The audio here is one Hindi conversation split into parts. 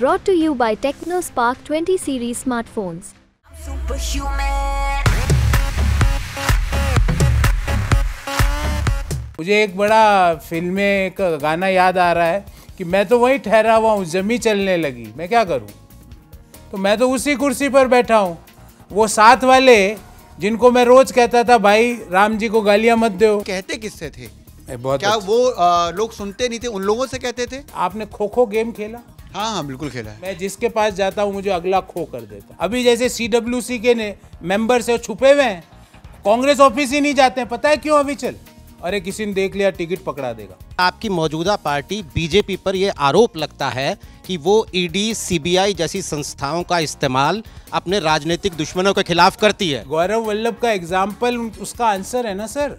brought to you by TechnoSpark 20 series smartphones. मुझे एक बड़ा फिल्म में एक गाना याद आ रहा है कि मैं तो वहीं ठहरा हुआ हूँ जमी चलने लगी मैं क्या करूँ तो मैं तो उसी कुर्सी पर बैठा हूँ वो साथ वाले जिनको मैं रोज कहता था भाई राम जी को गालियाँ मत दो कहते किससे थे बहुत क्या अच्छा। वो आ, लोग सुनते नहीं थे उन लोगों से कहते थे आपने खो खो गेम खेला हाँ हाँ बिल्कुल खेला है मैं जिसके पास जाता हूँ मुझे अगला खो कर देता अभी जैसे सी डब्ल्यू सी के ने मेंबर्स है छुपे हुए हैं कांग्रेस ऑफिस ही नहीं जाते हैं पता है क्यों अभी चल अरे किसी ने देख लिया टिकट पकड़ा देगा आपकी मौजूदा पार्टी बीजेपी पर यह आरोप लगता है कि वो ईडी e सीबीआई जैसी संस्थाओं का इस्तेमाल अपने राजनीतिक दुश्मनों के खिलाफ करती है गौरव वल्लभ का एग्जाम्पल उसका आंसर है ना sir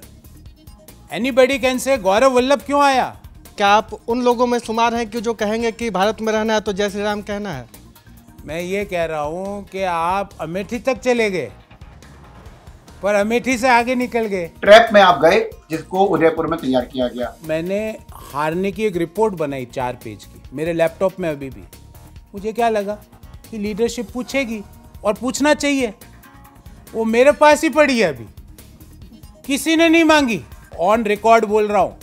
any buddy can say गौरव वल्लभ क्यों आया क्या आप उन लोगों में शुमार हैं कि जो कहेंगे कि भारत में रहना है तो जय श्री राम कहना है मैं ये कह रहा हूँ कि आप अमेठी तक चले गए पर अमेठी से आगे निकल गए ट्रैप में आप गए जिसको उदयपुर में तैयार किया गया मैंने हारने की एक रिपोर्ट बनाई चार पेज की मेरे लैपटॉप में अभी भी मुझे क्या लगा कि लीडरशिप पूछेगी और पूछना चाहिए वो मेरे पास ही पड़ी है अभी किसी ने नहीं मांगी ऑन रिकॉर्ड बोल रहा हूँ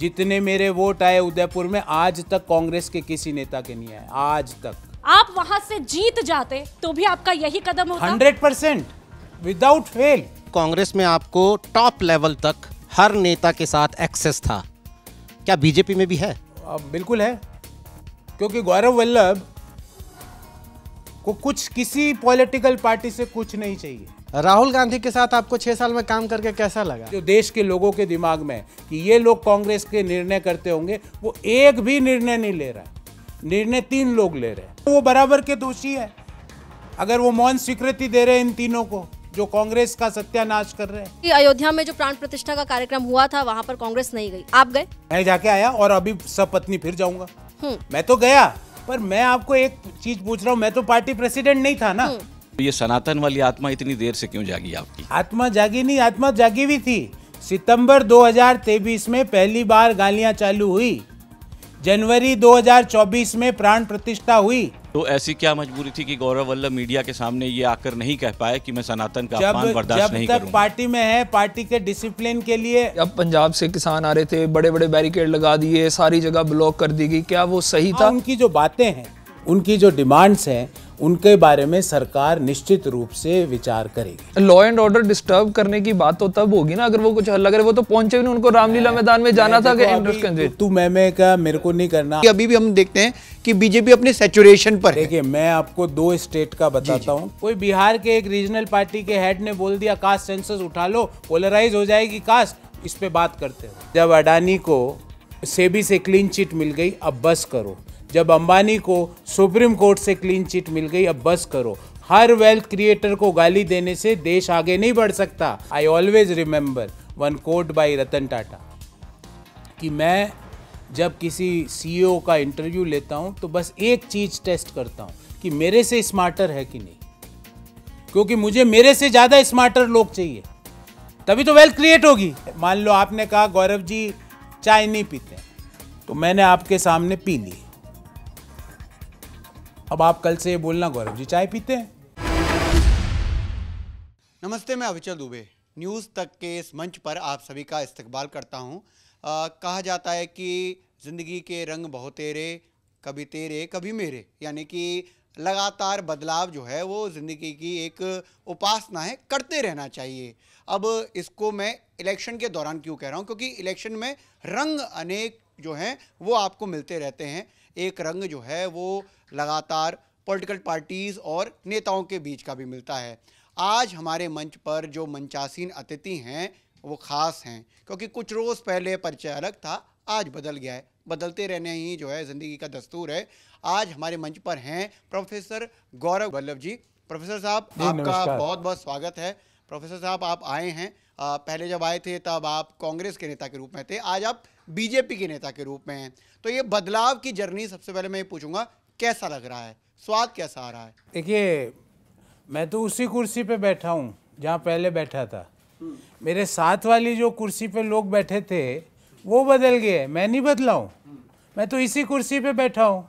जितने मेरे वोट आए उदयपुर में आज तक कांग्रेस के किसी नेता के नहीं आए आज तक आप वहां से जीत जाते तो भी आपका यही कदम होता hundred percent without fail Congress में आपको टॉप लेवल तक हर नेता के साथ एक्सेस था क्या बीजेपी में भी है आ, बिल्कुल है क्योंकि गौरव वल्लभ को कुछ किसी पॉलिटिकल पार्टी से कुछ नहीं चाहिए राहुल गांधी के साथ आपको छह साल में काम करके कैसा लगा जो देश के लोगों के दिमाग में कि ये लोग कांग्रेस के निर्णय करते होंगे वो एक भी निर्णय नहीं ले रहा निर्णय तीन लोग ले रहे हैं वो बराबर के दोषी है अगर वो मौन स्वीकृति दे रहे हैं इन तीनों को जो कांग्रेस का सत्यानाश कर रहे हैं अयोध्या में जो प्राण प्रतिष्ठा का कार्यक्रम हुआ था वहाँ पर कांग्रेस नहीं गई आप गए मैं जाके आया और अभी सब पत्नी फिर जाऊंगा हम्म। मैं तो गया पर मैं आपको एक चीज पूछ रहा हूँ मैं तो पार्टी प्रेसिडेंट नहीं था ना हम्म। तो ये सनातन वाली आत्मा इतनी देर से क्यों जागी आपकी आत्मा जागी नहीं आत्मा जागी भी थी सितंबर 2023 में पहली बार गालियां चालू हुई जनवरी 2024 में प्राण प्रतिष्ठा हुई तो ऐसी क्या मजबूरी थी कि गौरव वल्लभ मीडिया के सामने ये आकर नहीं कह पाए कि मैं सनातन का जब बर्दाश्त नहीं तक पार्टी में है पार्टी के डिसिप्लिन के लिए अब पंजाब से किसान आ रहे थे बड़े बड़े बैरिकेड लगा दिए सारी जगह ब्लॉक कर दी गई क्या वो सही हाँ, था उनकी जो बातें हैं उनकी जो डिमांड्स हैं उनके बारे में सरकार निश्चित रूप से विचार करेगी लॉ एंड ऑर्डर डिस्टर्ब करने की बात तो तब होगी ना अगर वो कुछ हल्ला करे वो तो पहुंचे भी नहीं उनको रामलीला मैदान में जाना था तू मैं मैं का मेरे को नहीं करना अभी भी हम देखते हैं कि बीजेपी अपने सेचुरेशन पर देखिए मैं आपको दो स्टेट का बताता हूँ कोई बिहार के एक रीजनल पार्टी के हेड ने बोल दिया कास्ट सेंसस उठा लो पोलराइज हो जाएगी कास्ट इस पे बात करते हैं जब अडानी को सेबी से क्लीन चिट मिल गई अब बस करो जब अंबानी को सुप्रीम कोर्ट से क्लीन चिट मिल गई अब बस करो हर वेल्थ क्रिएटर को गाली देने से देश आगे नहीं बढ़ सकता I always remember one quote by Ratan Tata कि मैं जब किसी सीईओ e का इंटरव्यू लेता हूँ तो बस एक चीज़ टेस्ट करता हूँ कि मेरे से स्मार्टर है कि नहीं क्योंकि मुझे मेरे से ज़्यादा स्मार्टर लोग चाहिए तभी तो वेल्थ क्रिएट होगी मान लो आपने कहा गौरव जी चाय नहीं पीते तो मैंने आपके सामने पी ली अब आप कल से बोलना गौरव जी चाय पीते हैं नमस्ते मैं अविचल दुबे न्यूज़ तक के इस मंच पर आप सभी का इस्तकबाल करता हूँ कहा जाता है कि ज़िंदगी के रंग बहुत तेरे कभी तेरे कभी मेरे यानी कि लगातार बदलाव जो है वो ज़िंदगी की एक उपासना है करते रहना चाहिए अब इसको मैं इलेक्शन के दौरान क्यों कह रहा हूँ क्योंकि इलेक्शन में रंग अनेक जो हैं वो आपको मिलते रहते हैं एक रंग जो है वो लगातार पॉलिटिकल पार्टीज़ और नेताओं के बीच का भी मिलता है आज हमारे मंच पर जो मंचासीन अतिथि हैं वो ख़ास हैं क्योंकि कुछ रोज़ पहले परिचय अलग था आज बदल गया है बदलते रहने ही जो है ज़िंदगी का दस्तूर है आज हमारे मंच पर हैं प्रोफेसर गौरव वल्लभ जी प्रोफेसर साहब आपका बहुत बहुत स्वागत है प्रोफेसर साहब आप आए हैं आ, पहले जब आए थे तब आप कांग्रेस के नेता के रूप में थे आज आप बीजेपी के नेता के रूप में हैं तो ये बदलाव की जर्नी सबसे पहले मैं ये पूछूंगा कैसा लग रहा है स्वाद कैसा आ रहा है देखिए मैं तो उसी कुर्सी पे बैठा हूँ जहाँ पहले बैठा था मेरे साथ वाली जो कुर्सी पे लोग बैठे थे वो बदल गए मैं नहीं बदला हूँ मैं तो इसी कुर्सी पे बैठा हूँ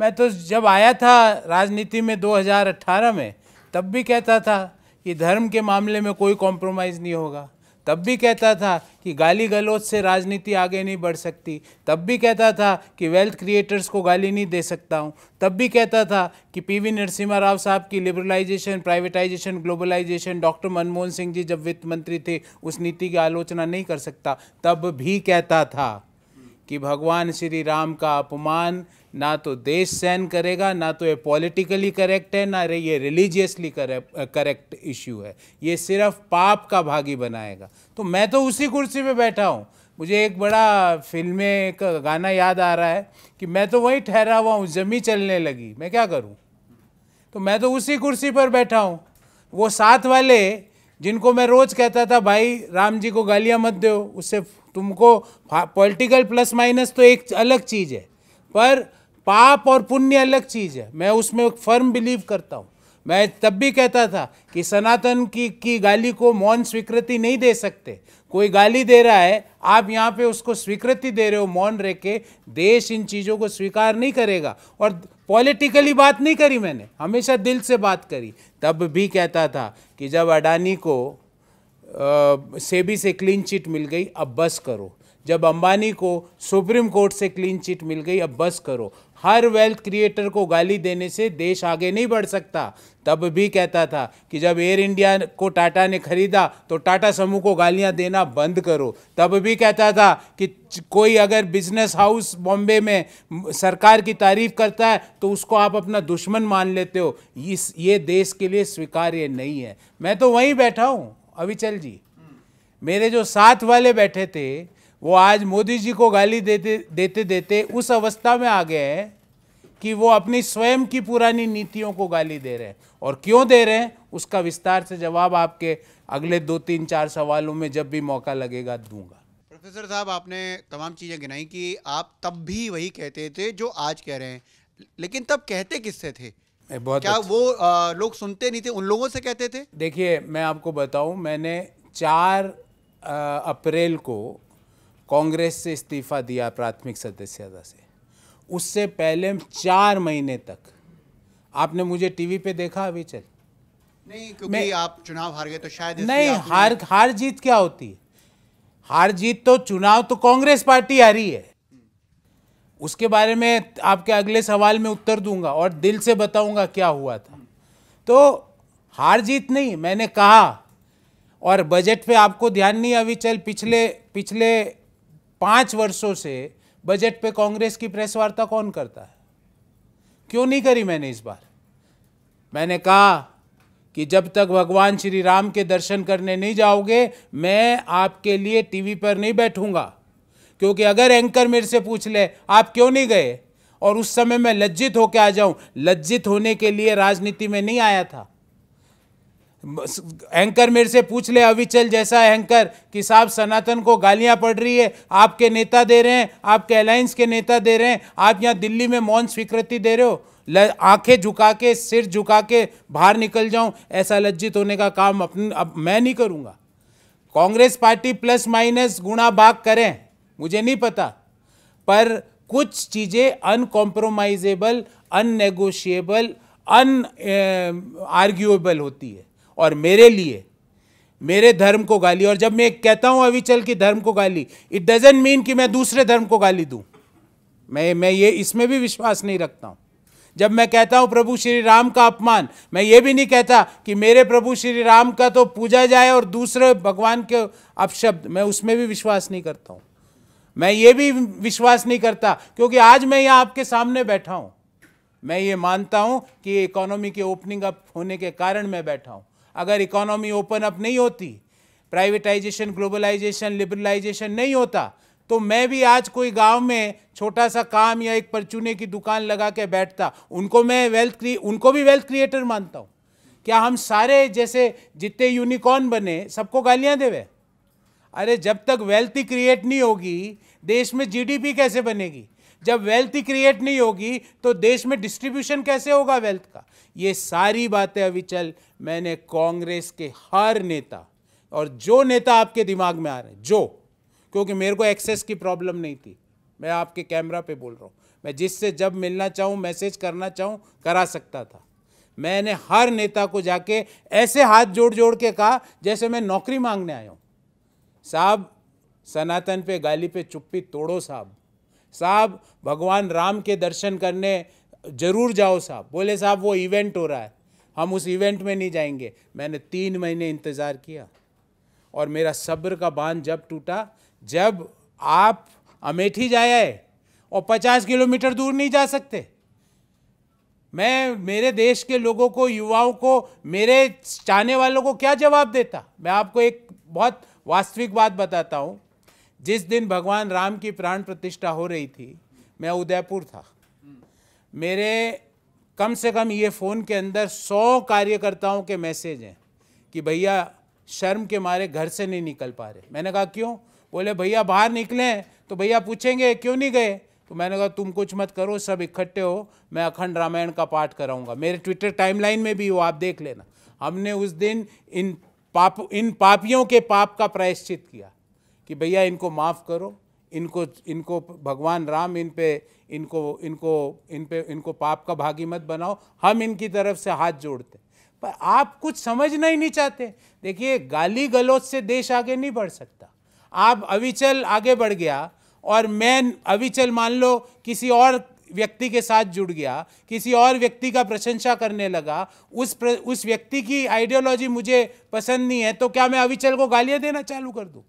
मैं तो जब आया था राजनीति में 2018 में तब भी कहता था कि धर्म के मामले में कोई कॉम्प्रोमाइज़ नहीं होगा तब भी कहता था कि गाली गलौज से राजनीति आगे नहीं बढ़ सकती तब भी कहता था कि वेल्थ क्रिएटर्स को गाली नहीं दे सकता हूँ तब भी कहता था कि पीवी नरसिम्हा राव साहब की liberalisation privatisation globalisation doctor Manmohan Singh ji जब वित्त मंत्री थे उस नीति की आलोचना नहीं कर सकता तब भी कहता था कि भगवान श्री राम का अपमान ना तो देश सहन करेगा ना तो ये पॉलिटिकली करेक्ट है ना ये रिलीजियसली करेक्ट इश्यू है ये सिर्फ पाप का भागी बनाएगा तो मैं तो उसी कुर्सी पे बैठा हूँ मुझे एक बड़ा फिल्में का गाना याद आ रहा है कि मैं तो वहीं ठहरा हुआ हूँ जमी चलने लगी मैं क्या करूँ तो मैं तो उसी कुर्सी पर बैठा हूँ वो साथ वाले जिनको मैं रोज़ कहता था भाई राम जी को गालियाँ मत दो उससे तुमको पॉलिटिकल प्लस माइनस तो एक अलग चीज़ है पर पाप और पुण्य अलग चीज़ है मैं उसमें फर्म बिलीव करता हूँ मैं तब भी कहता था कि सनातन की की गाली को मौन स्वीकृति नहीं दे सकते कोई गाली दे रहा है आप यहाँ पे उसको स्वीकृति दे रहे हो मौन रह के देश इन चीज़ों को स्वीकार नहीं करेगा और पॉलिटिकली बात नहीं करी मैंने हमेशा दिल से बात करी तब भी कहता था कि जब अडानी को सेबी से क्लीन चिट मिल गई अब बस करो जब अंबानी को सुप्रीम कोर्ट से क्लीन चिट मिल गई अब बस करो हर वेल्थ क्रिएटर को गाली देने से देश आगे नहीं बढ़ सकता तब भी कहता था कि जब एयर इंडिया को टाटा ने खरीदा तो टाटा समूह को गालियां देना बंद करो तब भी कहता था कि कोई अगर बिजनेस हाउस बॉम्बे में सरकार की तारीफ करता है तो उसको आप अपना दुश्मन मान लेते हो इस ये देश के लिए स्वीकार्य नहीं है मैं तो वहीं बैठा हूँ अविचल जी मेरे जो साथ वाले बैठे थे वो आज मोदी जी को गाली देते देते देते उस अवस्था में आ गए हैं कि वो अपनी स्वयं की पुरानी नीतियों को गाली दे रहे हैं और क्यों दे रहे हैं उसका विस्तार से जवाब आपके अगले दो तीन चार सवालों में जब भी मौका लगेगा दूंगा प्रोफेसर साहब आपने तमाम चीज़ें गिनाई कि आप तब भी वही कहते थे जो आज कह रहे हैं लेकिन तब कहते किससे थे बहुत क्या वो लोग सुनते नहीं थे उन लोगों से कहते थे देखिए मैं आपको बताऊं मैंने चार अप्रैल को कांग्रेस से इस्तीफा दिया प्राथमिक सदस्यता से उससे पहले चार महीने तक आपने मुझे टीवी पे देखा अभी चल नहीं क्योंकि आप चुनाव हार गए तो शायद नहीं हार हार जीत क्या होती है हार जीत तो चुनाव तो कांग्रेस पार्टी हारी है उसके बारे में आपके अगले सवाल में उत्तर दूंगा और दिल से बताऊंगा क्या हुआ था तो हार जीत नहीं मैंने कहा और बजट पे आपको ध्यान नहीं अभी चल पिछले पिछले पाँच वर्षों से बजट पे कांग्रेस की प्रेस वार्ता कौन करता है क्यों नहीं करी मैंने इस बार मैंने कहा कि जब तक भगवान श्री राम के दर्शन करने नहीं जाओगे मैं आपके लिए टीवी पर नहीं बैठूंगा क्योंकि अगर एंकर मेरे से पूछ ले आप क्यों नहीं गए और उस समय मैं लज्जित होकर आ जाऊं लज्जित होने के लिए राजनीति में नहीं आया था एंकर मेरे से पूछ ले अविचल जैसा एंकर कि साहब सनातन को गालियां पड़ रही है आपके नेता दे रहे हैं आपके अलायंस के नेता दे रहे हैं आप यहाँ दिल्ली में मौन स्वीकृति दे रहे हो आंखें झुका के सिर झुका के बाहर निकल जाऊं ऐसा लज्जित होने का काम अपन अब मैं नहीं करूँगा कांग्रेस पार्टी प्लस माइनस गुणा बाग करें मुझे नहीं पता पर कुछ चीज़ें अनकॉम्प्रोमाइजेबल अननेगोशिएबल अन आर्ग्यूएबल होती है और मेरे लिए मेरे धर्म को गाली और जब मैं कहता हूँ अविचल के धर्म को गाली इट डजेंट मीन कि मैं दूसरे धर्म को गाली दूँ मैं मैं ये इसमें भी विश्वास नहीं रखता हूँ जब मैं कहता हूँ प्रभु श्री राम का अपमान मैं ये भी नहीं कहता कि मेरे प्रभु श्री राम का तो पूजा जाए और दूसरे भगवान के अपशब्द मैं उसमें भी विश्वास नहीं करता हूँ मैं ये भी विश्वास नहीं करता क्योंकि आज मैं यहाँ आपके सामने बैठा हूँ मैं ये मानता हूँ कि इकोनॉमी के ओपनिंग अप होने के कारण मैं बैठा हूँ अगर इकोनॉमी ओपन अप नहीं होती प्राइवेटाइजेशन ग्लोबलाइजेशन लिबरलाइजेशन नहीं होता तो मैं भी आज कोई गांव में छोटा सा काम या एक परचूने की दुकान लगा के बैठता उनको मैं वेल्थ क्री उनको भी वेल्थ क्रिएटर मानता हूँ क्या हम सारे जैसे जितने यूनिकॉर्न बने सबको गालियाँ देवे अरे जब तक वेल्थ क्रिएट नहीं होगी देश में जीडीपी कैसे बनेगी जब वेल्थ क्रिएट नहीं होगी तो देश में डिस्ट्रीब्यूशन कैसे होगा वेल्थ का ये सारी बातें अभी चल मैंने कांग्रेस के हर नेता और जो नेता आपके दिमाग में आ रहे हैं जो क्योंकि मेरे को एक्सेस की प्रॉब्लम नहीं थी मैं आपके कैमरा पे बोल रहा हूँ मैं जिससे जब मिलना चाहूँ मैसेज करना चाहूँ करा सकता था मैंने हर नेता को जाके ऐसे हाथ जोड़ जोड़ के कहा जैसे मैं नौकरी मांगने आया हूँ साहब सनातन पे गाली पे चुप्पी तोड़ो साहब साहब भगवान राम के दर्शन करने जरूर जाओ साहब बोले साहब वो इवेंट हो रहा है हम उस इवेंट में नहीं जाएंगे मैंने तीन महीने इंतज़ार किया और मेरा सब्र का बांध जब टूटा जब आप अमेठी जाए और पचास किलोमीटर दूर नहीं जा सकते मैं मेरे देश के लोगों को युवाओं को मेरे चाहने वालों को क्या जवाब देता मैं आपको एक बहुत वास्तविक बात बताता हूँ जिस दिन भगवान राम की प्राण प्रतिष्ठा हो रही थी मैं उदयपुर था मेरे कम से कम ये फ़ोन के अंदर सौ कार्यकर्ताओं के मैसेज हैं कि भैया शर्म के मारे घर से नहीं निकल पा रहे मैंने कहा क्यों बोले भैया बाहर निकले तो भैया पूछेंगे क्यों नहीं गए तो मैंने कहा तुम कुछ मत करो सब इकट्ठे हो मैं अखंड रामायण का पाठ कराऊंगा मेरे ट्विटर टाइमलाइन में भी वो आप देख लेना हमने उस दिन इन पाप इन पापियों के पाप का प्रायश्चित किया कि भैया इनको माफ़ करो इनको इनको भगवान राम इन पे इनको इनको इन पे इनको पाप का भागी मत बनाओ हम इनकी तरफ से हाथ जोड़ते पर आप कुछ समझना ही नहीं चाहते देखिए गाली गलौज से देश आगे नहीं बढ़ सकता आप अविचल आगे बढ़ गया और मैं अविचल मान लो किसी और व्यक्ति के साथ जुड़ गया किसी और व्यक्ति का प्रशंसा करने लगा उस प्र, उस व्यक्ति की आइडियोलॉजी मुझे पसंद नहीं है तो क्या मैं अविचल को गालियां देना चालू कर दूं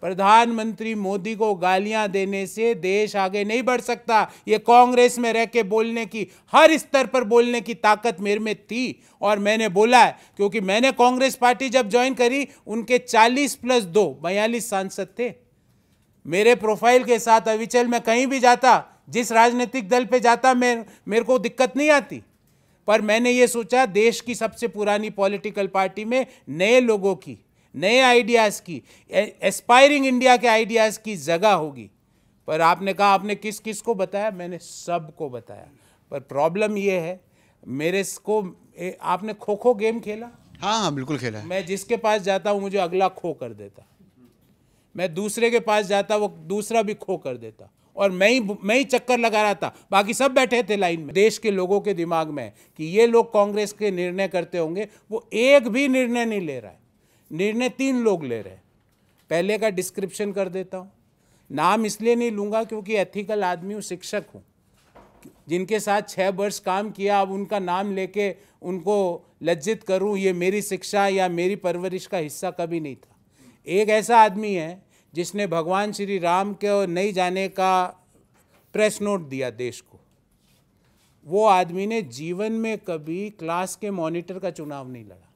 प्रधानमंत्री मोदी को गालियां देने से देश आगे नहीं बढ़ सकता ये कांग्रेस में रह के बोलने की हर स्तर पर बोलने की ताकत मेरे में थी और मैंने बोला है क्योंकि मैंने कांग्रेस पार्टी जब ज्वाइन करी उनके 40 प्लस दो बयालीस सांसद थे मेरे प्रोफाइल के साथ अविचल में कहीं भी जाता जिस राजनीतिक दल पे जाता मैं मेरे को दिक्कत नहीं आती पर मैंने ये सोचा देश की सबसे पुरानी पॉलिटिकल पार्टी में नए लोगों की नए आइडियाज़ की एस्पायरिंग इंडिया के आइडियाज़ की जगह होगी पर आपने कहा आपने किस किस को बताया मैंने सबको बताया पर प्रॉब्लम ये है मेरे को ए, आपने खो खो गेम खेला हाँ हाँ बिल्कुल खेला मैं जिसके पास जाता हूँ मुझे अगला खो कर देता मैं दूसरे के पास जाता वो दूसरा भी खो कर देता और मैं ही मैं ही चक्कर लगा रहा था बाकी सब बैठे थे लाइन में देश के लोगों के दिमाग में कि ये लोग कांग्रेस के निर्णय करते होंगे वो एक भी निर्णय नहीं ले रहा है निर्णय तीन लोग ले रहे हैं पहले का डिस्क्रिप्शन कर देता हूँ नाम इसलिए नहीं लूँगा क्योंकि एथिकल आदमी हूँ शिक्षक हूँ जिनके साथ छः वर्ष काम किया अब उनका नाम लेके उनको लज्जित करूँ ये मेरी शिक्षा या मेरी परवरिश का हिस्सा कभी नहीं था एक ऐसा आदमी है जिसने भगवान श्री राम के नहीं जाने का प्रेस नोट दिया देश को वो आदमी ने जीवन में कभी क्लास के मॉनिटर का चुनाव नहीं लड़ा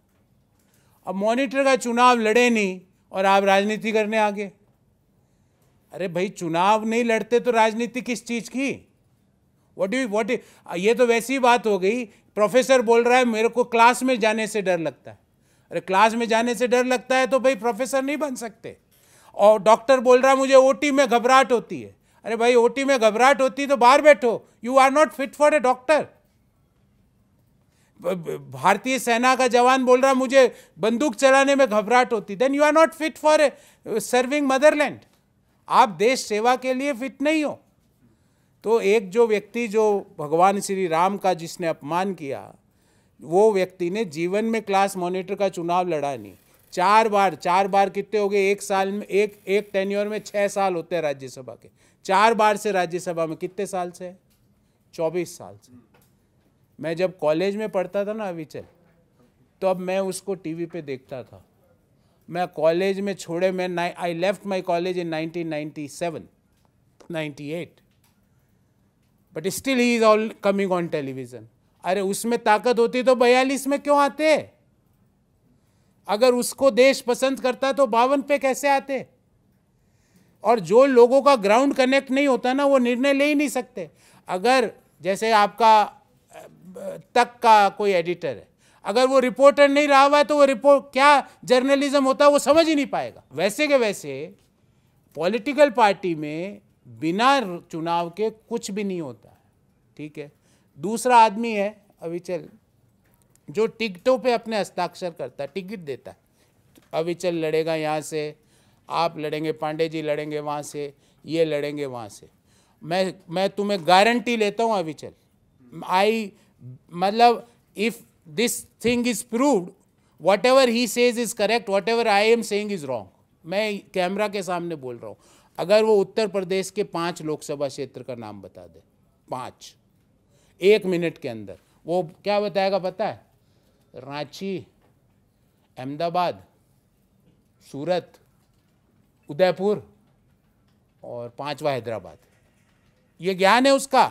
अब मॉनिटर का चुनाव लड़े नहीं और आप राजनीति करने आगे अरे भाई चुनाव नहीं लड़ते तो राजनीति किस चीज़ की वॉट यू वॉट ये तो वैसी बात हो गई प्रोफेसर बोल रहा है मेरे को क्लास में जाने से डर लगता है अरे क्लास में जाने से डर लगता है तो भाई प्रोफेसर नहीं बन सकते और डॉक्टर बोल रहा मुझे ओटी में घबराहट होती है अरे भाई ओटी में घबराहट होती है तो बाहर बैठो you are not fit for a doctor भारतीय सेना का जवान बोल रहा मुझे बंदूक चलाने में घबराहट होती then you are not fit for a serving motherland आप देश सेवा के लिए फिट नहीं हो तो एक जो व्यक्ति जो भगवान श्री राम का जिसने अपमान किया वो व्यक्ति ने जीवन में क्लास मॉनिटर का चुनाव लड़ा नहीं चार बार चार बार कितने हो गए एक साल में एक एक टेन्योर में छः साल होते हैं राज्यसभा के चार बार से राज्यसभा में कितने साल से है चौबीस साल से मैं जब कॉलेज में पढ़ता था ना चल तो अब मैं उसको टीवी पे देखता था मैं कॉलेज में छोड़े मैं I left my college in 1997 98 but still he is all coming on television अरे उसमें ताकत होती तो बयालीस में क्यों आते हैं अगर उसको देश पसंद करता तो बावन पे कैसे आते और जो लोगों का ग्राउंड कनेक्ट नहीं होता ना वो निर्णय ले ही नहीं सकते अगर जैसे आपका तक का कोई एडिटर है अगर वो रिपोर्टर नहीं रहा हुआ है तो वो रिपोर्ट क्या जर्नलिज्म होता है वो समझ ही नहीं पाएगा वैसे के वैसे पॉलिटिकल पार्टी में बिना चुनाव के कुछ भी नहीं होता ठीक है दूसरा आदमी है अभी चल जो टिकटों पे अपने हस्ताक्षर करता है टिकट देता है अविचल लड़ेगा यहाँ से आप लड़ेंगे पांडे जी लड़ेंगे वहाँ से ये लड़ेंगे वहाँ से मैं मैं तुम्हें गारंटी लेता हूँ अविचल आई मतलब if this thing is proved whatever he says is correct whatever I am saying is wrong मैं कैमरा के सामने बोल रहा हूँ अगर वो उत्तर प्रदेश के पाँच लोकसभा क्षेत्र का नाम बता दे पाँच एक मिनट के अंदर वो क्या बताएगा पता है रांची अहमदाबाद सूरत उदयपुर और पांचवा हैदराबाद ये ज्ञान है उसका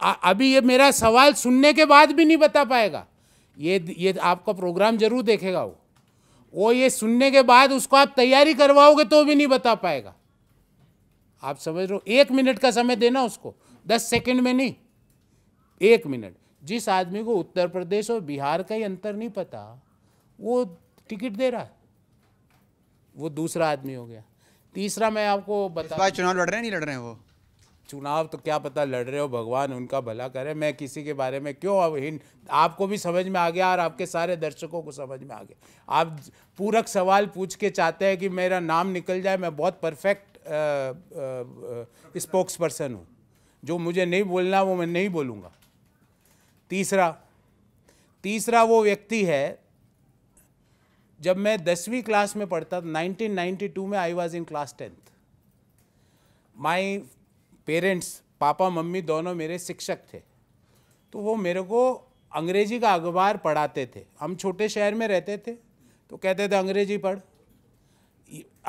अभी ये मेरा सवाल सुनने के बाद भी नहीं बता पाएगा ये ये आपका प्रोग्राम जरूर देखेगा वो वो ये सुनने के बाद उसको आप तैयारी करवाओगे तो भी नहीं बता पाएगा आप समझ रहे हो एक मिनट का समय देना उसको दस सेकंड में नहीं एक मिनट जिस आदमी को उत्तर प्रदेश और बिहार का ही अंतर नहीं पता वो टिकट दे रहा है वो दूसरा आदमी हो गया तीसरा मैं आपको बता चुनाव लड़ रहे हैं नहीं लड़ रहे हैं वो चुनाव तो क्या पता लड़ रहे हो भगवान उनका भला करे मैं किसी के बारे में क्यों अब हिंद आपको भी समझ में आ गया और आपके सारे दर्शकों को समझ में आ गया आप पूरक सवाल पूछ के चाहते हैं कि मेरा नाम निकल जाए मैं बहुत परफेक्ट स्पोक्स पर्सन हूँ जो मुझे नहीं बोलना वो मैं नहीं बोलूँगा तीसरा तीसरा वो व्यक्ति है जब मैं दसवीं क्लास में पढ़ता था 1992 में I was in class tenth my parents पापा मम्मी दोनों मेरे शिक्षक थे तो वो मेरे को अंग्रेजी का अखबार पढ़ाते थे हम छोटे शहर में रहते थे तो कहते थे अंग्रेजी पढ़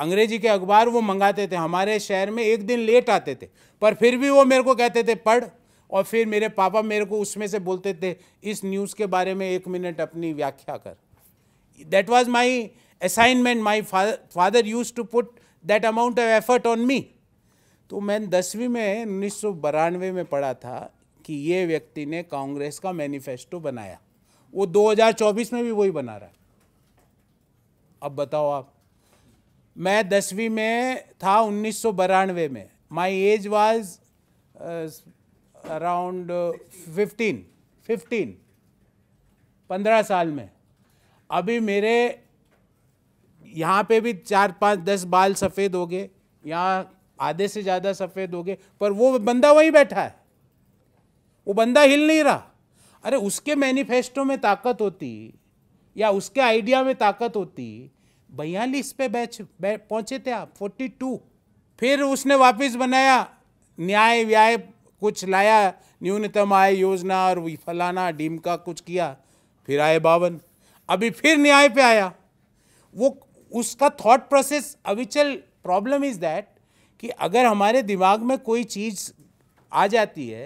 अंग्रेजी के अखबार वो मंगाते थे हमारे शहर में एक दिन लेट आते थे पर फिर भी वो मेरे को कहते थे पढ़ और फिर मेरे पापा मेरे को उसमें से बोलते थे इस न्यूज़ के बारे में एक मिनट अपनी व्याख्या कर that was my assignment my father father use to put that amount of effort on me तो मैं दसवीं में उन्नीस सौ में पढ़ा था कि ये व्यक्ति ने कांग्रेस का मैनिफेस्टो बनाया वो 2024 में भी वही बना रहा है अब बताओ आप मैं दसवीं में था उन्नीस सौ में my age was around fifteen fifteen पंद्रह साल में अभी मेरे यहाँ पे भी चार पाँच दस बाल सफ़ेद हो गए यहाँ आधे से ज़्यादा सफ़ेद हो गए पर वो बंदा वहीं बैठा है वो बंदा हिल नहीं रहा अरे उसके मैनिफेस्टो में ताकत होती या उसके आइडिया में ताकत होती बयालीस पे बैच पहुँचे थे आप फोर्टी टू फिर उसने वापस बनाया न्याय व्याय कुछ लाया न्यूनतम आय योजना और फलाना डीम का कुछ किया फिर आए बावन अभी फिर न्याय पे आया वो उसका thought process Avichal problem is that कि अगर हमारे दिमाग में कोई चीज़ आ जाती है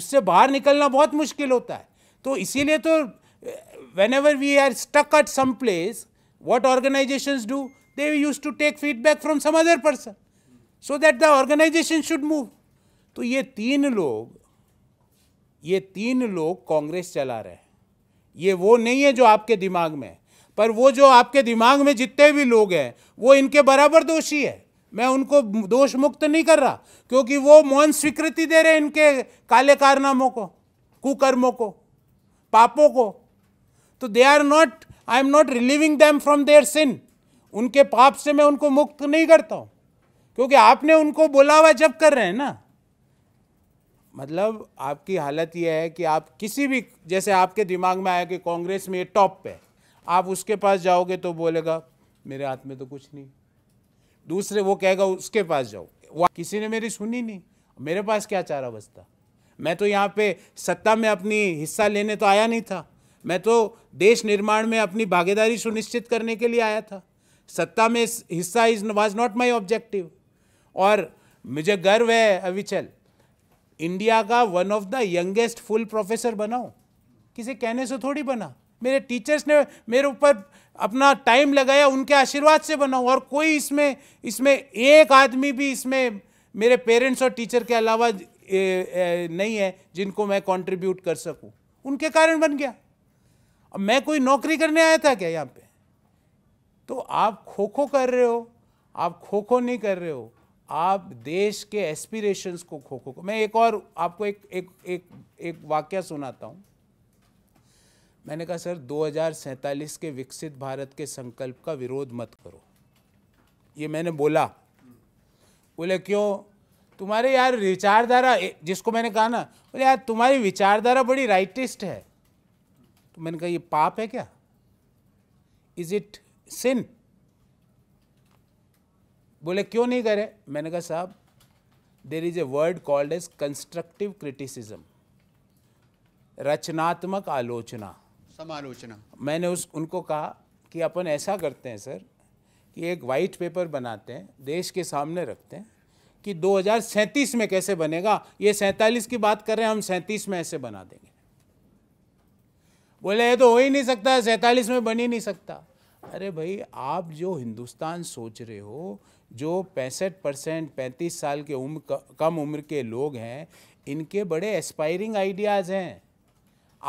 उससे बाहर निकलना बहुत मुश्किल होता है तो इसीलिए तो whenever we are stuck at some place what organisation do they use to take feedback from some other person so that the organisation should move तो ये तीन लोग ये तीन लोग कांग्रेस चला रहे हैं ये वो नहीं है जो आपके दिमाग में पर वो जो आपके दिमाग में जितने भी लोग हैं वो इनके बराबर दोषी है मैं उनको दोष मुक्त नहीं कर रहा क्योंकि वो मौन स्वीकृति दे रहे हैं इनके काले कारनामों को कुकर्मों को पापों को तो they are not I am not relieving them from their sin उनके पाप से मैं उनको मुक्त नहीं करता हूँ क्योंकि आपने उनको बोला हुआ जब कर रहे हैं ना मतलब आपकी हालत यह है कि आप किसी भी जैसे आपके दिमाग में आया कि कांग्रेस में ये टॉप पे आप उसके पास जाओगे तो बोलेगा मेरे हाथ में तो कुछ नहीं दूसरे वो कहेगा उसके पास जाओ वो किसी ने मेरी सुनी नहीं मेरे पास क्या चारा बस्ता मैं तो यहाँ पे सत्ता में अपनी हिस्सा लेने तो आया नहीं था मैं तो देश निर्माण में अपनी भागीदारी सुनिश्चित करने के लिए आया था सत्ता में हिस्सा is was not my objective और मुझे गर्व है अविचल इंडिया का one of the youngest full professor बनाओ किसी कहने से थोड़ी बना मेरे टीचर्स ने मेरे ऊपर अपना टाइम लगाया उनके आशीर्वाद से बनाओ और कोई इसमें इसमें एक आदमी भी इसमें मेरे पेरेंट्स और टीचर के अलावा ए, ए, नहीं है जिनको मैं कंट्रीब्यूट कर सकूं उनके कारण बन गया अब मैं कोई नौकरी करने आया था क्या यहाँ पे तो आप खो खो कर रहे हो आप खो खो नहीं कर रहे हो आप देश के एस्पिरेशंस को खो खो मैं एक और आपको एक एक एक एक वाक्य सुनाता हूँ मैंने कहा सर दो के विकसित भारत के संकल्प का विरोध मत करो ये मैंने बोला बोले क्यों तुम्हारे यार विचारधारा जिसको मैंने कहा ना बोले यार तुम्हारी विचारधारा बड़ी राइटिस्ट है तो मैंने कहा ये पाप है क्या इज इट सिंह बोले क्यों नहीं करे मैंने कहा साहब there is a word called as constructive criticism रचनात्मक आलोचना समालोचना मैंने उस उनको कहा कि अपन ऐसा करते हैं सर कि एक वाइट पेपर बनाते हैं देश के सामने रखते हैं कि 2037 में कैसे बनेगा ये सैतालीस की बात कर रहे हैं हम सैंतीस में ऐसे बना देंगे बोले ये तो हो ही नहीं सकता सैंतालीस में बन ही नहीं सकता अरे भाई आप जो हिंदुस्तान सोच रहे हो जो पैंसठ परसेंट पैंतीस साल के उम्र कम उम्र के लोग हैं इनके बड़े एस्पायरिंग आइडियाज़ हैं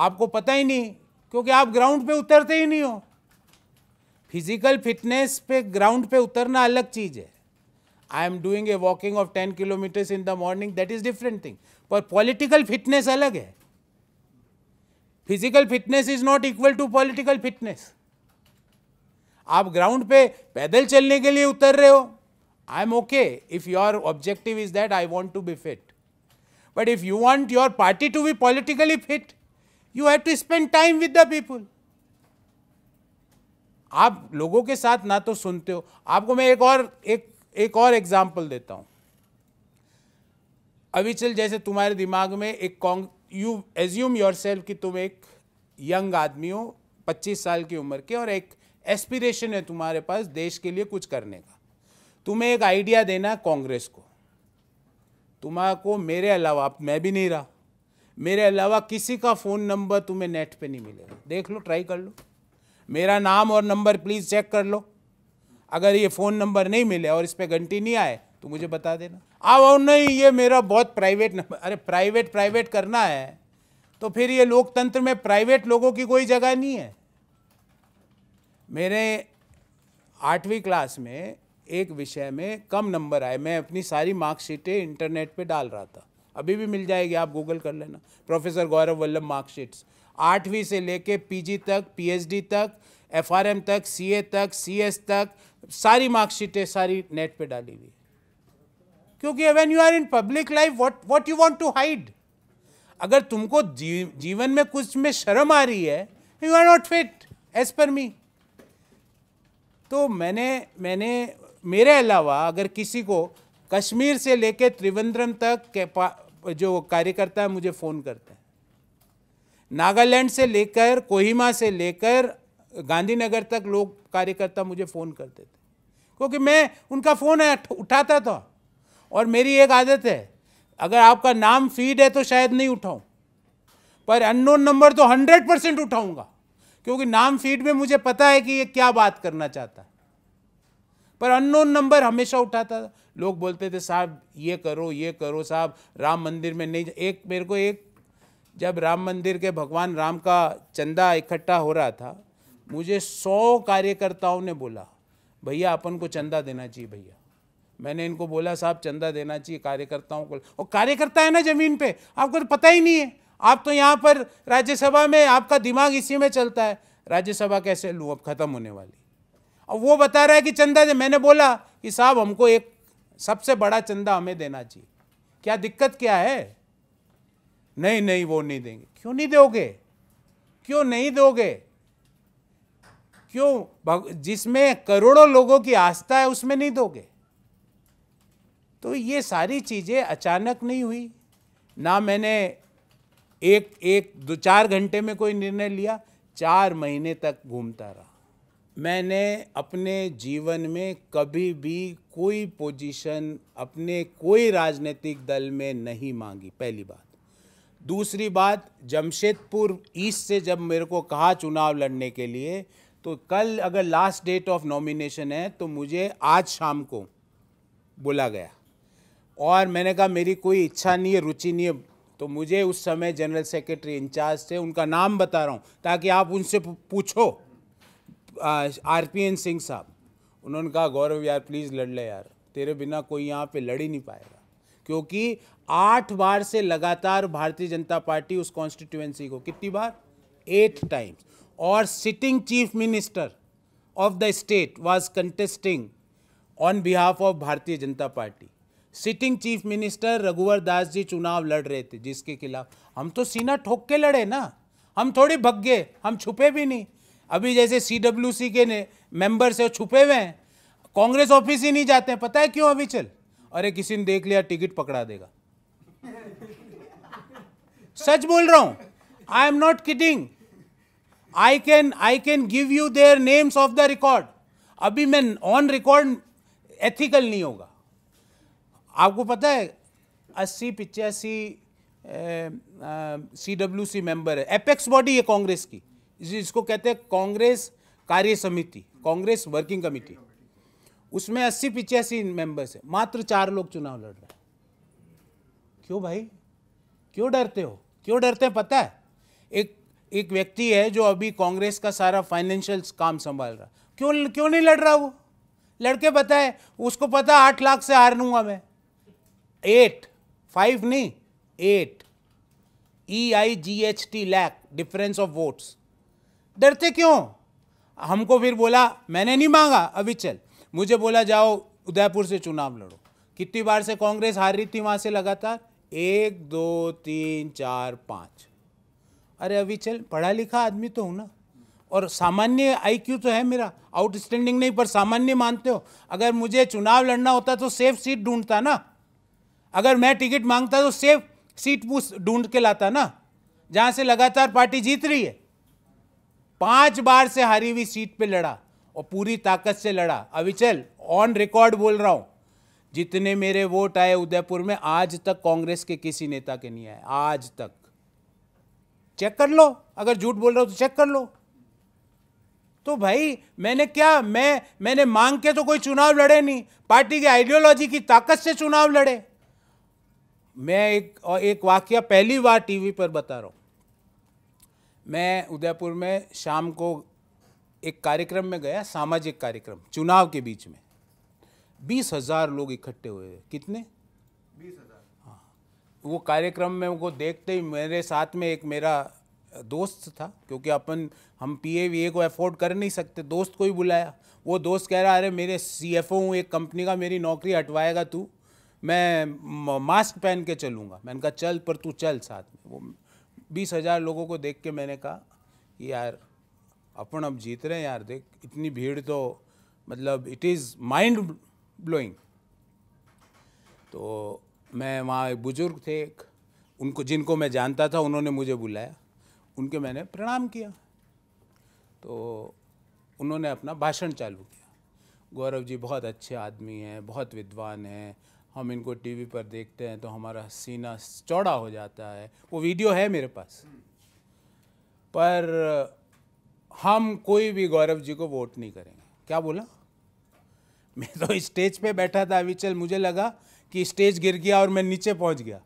आपको पता ही नहीं क्योंकि आप ग्राउंड पे उतरते ही नहीं हो फिजिकल फिटनेस पे ग्राउंड पे उतरना अलग चीज़ है I am doing a walking of ten kilometres in the morning that is different thing पर पॉलिटिकल फिटनेस अलग है physical fitness is not equal to political fitness आप ग्राउंड पे पैदल चलने के लिए उतर रहे हो I am okay if your objective is that I want to be fit. But if you want your party to be politically fit, you have to spend time with the people. आप लोगों के साथ ना तो सुनते हो आपको मैं एक और एक एक और एग्जाम्पल देता हूं अभी चल जैसे तुम्हारे दिमाग में एक कॉन्ग यू एज्यूम योर सेल्फ कि तुम एक यंग आदमी हो 25 साल की उम्र के और एक एस्पिरेशन है तुम्हारे पास देश के लिए कुछ करने का तुम्हें एक आइडिया देना कांग्रेस को तुम्हारा को मेरे अलावा मैं भी नहीं रहा मेरे अलावा किसी का फ़ोन नंबर तुम्हें नेट पे नहीं मिलेगा देख लो ट्राई कर लो मेरा नाम और नंबर प्लीज़ चेक कर लो अगर ये फ़ोन नंबर नहीं मिले और इस पर घंटी नहीं आए तो मुझे बता देना आओ हाँ, नहीं ये मेरा बहुत प्राइवेट नंबर अरे प्राइवेट प्राइवेट करना है तो फिर ये लोकतंत्र में प्राइवेट लोगों की कोई जगह नहीं है मेरे आठवीं क्लास में एक विषय में कम नंबर आए मैं अपनी सारी मार्कशीटें इंटरनेट पे डाल रहा था अभी भी मिल जाएगी आप गूगल कर लेना प्रोफेसर गौरव वल्लभ मार्कशीट्स आठवीं से लेके पीजी तक पीएचडी तक एफआरएम तक सीए तक सीएस तक सारी मार्कशीटें सारी नेट पे डाली हुई क्योंकि when you are in public life what what you want to hide अगर तुमको जी, जीवन में कुछ में शर्म आ रही है you are not fit as per me तो मैंने मैंने मेरे अलावा अगर किसी को कश्मीर से लेकर त्रिवेंद्रम तक के जो कार्यकर्ता है मुझे फ़ोन करते हैं नागालैंड से लेकर कोहिमा से लेकर गांधीनगर तक लोग कार्यकर्ता मुझे फ़ोन करते थे क्योंकि मैं उनका फ़ोन उठाता था और मेरी एक आदत है अगर आपका नाम फीड है तो शायद नहीं उठाऊं पर अननोन नंबर तो हंड्रेड परसेंट उठाऊँगा क्योंकि नाम फीड में मुझे पता है कि ये क्या बात करना चाहता है पर अननोन नंबर हमेशा उठाता था लोग बोलते थे साहब ये करो ये करो साहब राम मंदिर में नहीं एक मेरे को एक जब राम मंदिर के भगवान राम का चंदा इकट्ठा हो रहा था मुझे सौ कार्यकर्ताओं ने बोला भैया अपन को चंदा देना चाहिए भैया मैंने इनको बोला साहब चंदा देना चाहिए कार्यकर्ताओं को और कार्यकर्ता है ना ज़मीन पे आपको तो पता ही नहीं है आप तो यहाँ पर राज्यसभा में आपका दिमाग इसी में चलता है राज्यसभा कैसे लूँ अब ख़त्म होने वाली अब वो बता रहा है कि चंदा जी मैंने बोला कि साहब हमको एक सबसे बड़ा चंदा हमें देना चाहिए क्या दिक्कत क्या है नहीं नहीं वो नहीं देंगे क्यों नहीं दोगे क्यों नहीं दोगे क्यों जिसमें करोड़ों लोगों की आस्था है उसमें नहीं दोगे तो ये सारी चीज़ें अचानक नहीं हुई ना मैंने एक एक दो चार घंटे में कोई निर्णय लिया चार महीने तक घूमता रहा मैंने अपने जीवन में कभी भी कोई पोजीशन अपने कोई राजनीतिक दल में नहीं मांगी पहली बात दूसरी बात जमशेदपुर ईस्ट से जब मेरे को कहा चुनाव लड़ने के लिए तो कल अगर लास्ट डेट ऑफ नॉमिनेशन है तो मुझे आज शाम को बोला गया और मैंने कहा मेरी कोई इच्छा नहीं है रुचि नहीं है तो मुझे उस समय जनरल सेक्रेटरी इंचार्ज थे उनका नाम बता रहा हूँ ताकि आप उनसे पूछो आर पी एन सिंह साहब उन्होंने कहा गौरव यार प्लीज़ लड़ ले यार तेरे बिना कोई यहाँ पे लड़ ही नहीं पाएगा क्योंकि आठ बार से लगातार भारतीय जनता पार्टी उस कॉन्स्टिट्यूएंसी को कितनी बार एट टाइम्स और sitting chief minister of the state was contesting on behalf of Bharatiya Janata party sitting chief minister Raghubar Das ji चुनाव लड़ रहे थे जिसके खिलाफ हम तो सीना ठोक के लड़े ना हम थोड़ी भग गए हम छुपे भी नहीं अभी जैसे सी डब्ल्यू सी के मेंबर है छुपे हुए हैं कांग्रेस ऑफिस ही नहीं जाते हैं पता है क्यों अभी चल अरे किसी ने देख लिया टिकट पकड़ा देगा सच बोल रहा हूं I am not kidding I can I can give you their names off the record अभी मैं ऑन रिकॉर्ड एथिकल नहीं होगा आपको पता है अस्सी पिचासी सी डब्ल्यू सी मेंबर है एपेक्स बॉडी है कांग्रेस की इसको कहते हैं कांग्रेस कार्य समिति कांग्रेस वर्किंग कमेटी उसमें अस्सी पिचासी मेंबर्स है मात्र चार लोग चुनाव लड़ रहे हैं क्यों भाई क्यों डरते हो क्यों डरते हैं पता है एक एक व्यक्ति है जो अभी कांग्रेस का सारा फाइनेंशियल काम संभाल रहा क्यों क्यों नहीं लड़ रहा वो लड़के पता है उसको पता आठ लाख से हार लूंगा मैं एट फाइव नहीं eight E I G H T lakh difference of votes डरते क्यों हमको फिर बोला मैंने नहीं मांगा अभी चल मुझे बोला जाओ उदयपुर से चुनाव लड़ो कितनी बार से कांग्रेस हार रही थी वहाँ से लगातार एक दो तीन चार पाँच अरे अभी चल पढ़ा लिखा आदमी तो हूँ ना और सामान्य आईक्यू तो है मेरा आउटस्टैंडिंग नहीं पर सामान्य मानते हो अगर मुझे चुनाव लड़ना होता तो सेफ सीट ढूंढता ना अगर मैं टिकट मांगता तो सेफ सीट ढूंढ के लाता ना जहाँ से लगातार पार्टी जीत रही है पांच बार से हारी हुई सीट पे लड़ा और पूरी ताकत से लड़ा अविचल ऑन रिकॉर्ड बोल रहा हूं जितने मेरे वोट आए उदयपुर में आज तक कांग्रेस के किसी नेता के नहीं आए आज तक चेक कर लो अगर झूठ बोल रहा हो तो चेक कर लो तो भाई मैंने क्या मैं मैंने मांग के तो कोई चुनाव लड़े नहीं पार्टी की आइडियोलॉजी की ताकत से चुनाव लड़े मैं एक और एक वाक्य पहली बार टीवी पर बता रहा हूं मैं उदयपुर में शाम को एक कार्यक्रम में गया सामाजिक कार्यक्रम चुनाव के बीच में बीस हज़ार लोग इकट्ठे हुए कितने बीस हज़ार हाँ वो कार्यक्रम में उनको देखते ही मेरे साथ में एक मेरा दोस्त था क्योंकि अपन हम पी ए वी ए को अफोर्ड कर नहीं सकते दोस्त को ही बुलाया वो दोस्त कह रहा अरे मेरे सी एफ ओ हूँ एक कंपनी का मेरी नौकरी हटवाएगा तू मैं मास्क पहन के चलूँगा मैंने कहा चल पर तू चल साथ में वो बीस हज़ार लोगों को देख के मैंने कहा कि यार अपन अब जीत रहे हैं यार देख इतनी भीड़ तो मतलब इट इज़ माइंड ब्लोइंग तो मैं वहाँ एक बुज़ुर्ग थे एक उनको जिनको मैं जानता था उन्होंने मुझे बुलाया उनके मैंने प्रणाम किया तो उन्होंने अपना भाषण चालू किया गौरव जी बहुत अच्छे आदमी हैं बहुत विद्वान हैं हम इनको टीवी पर देखते हैं तो हमारा सीना चौड़ा हो जाता है वो वीडियो है मेरे पास पर हम कोई भी गौरव जी को वोट नहीं करेंगे क्या बोला मैं तो स्टेज पे बैठा था अभी चल मुझे लगा कि स्टेज गिर गया और मैं नीचे पहुंच गया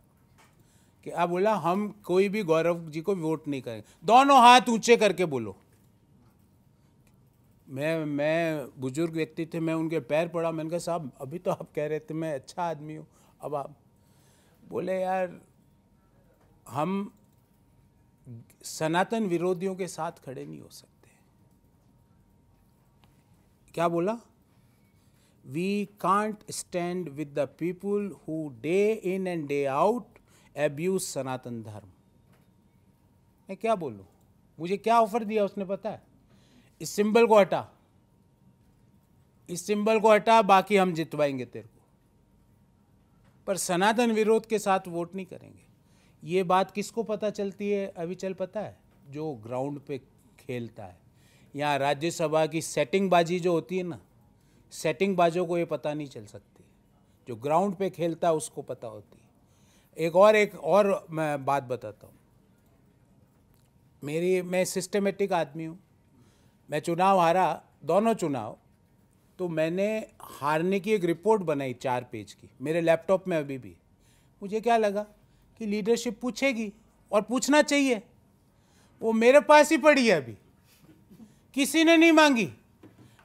क्या बोला हम कोई भी गौरव जी को वोट नहीं करेंगे दोनों हाथ ऊंचे करके बोलो मैं मैं बुज़ुर्ग व्यक्ति थे मैं उनके पैर पड़ा मैंने कहा साहब अभी तो आप कह रहे थे मैं अच्छा आदमी हूँ अब आप बोले यार हम सनातन विरोधियों के साथ खड़े नहीं हो सकते क्या बोला we can't stand with the people who day in and day out abuse Sanatan Dharma मैं क्या बोलूँ मुझे क्या ऑफर दिया उसने पता है इस सिंबल को हटा इस सिंबल को हटा बाकी हम जितवाएंगे तेरे को पर सनातन विरोध के साथ वोट नहीं करेंगे ये बात किसको पता चलती है अभी चल पता है जो ग्राउंड पे खेलता है यहाँ राज्यसभा की सेटिंग बाजी जो होती है ना सेटिंग बाजों को ये पता नहीं चल सकती जो ग्राउंड पे खेलता है उसको पता होती है एक और एक और मैं बात बताता हूँ मेरी मैं सिस्टमेटिक आदमी हूँ मैं चुनाव हारा दोनों चुनाव तो मैंने हारने की एक रिपोर्ट बनाई चार पेज की मेरे लैपटॉप में अभी भी मुझे क्या लगा कि लीडरशिप पूछेगी और पूछना चाहिए वो मेरे पास ही पड़ी है अभी किसी ने नहीं मांगी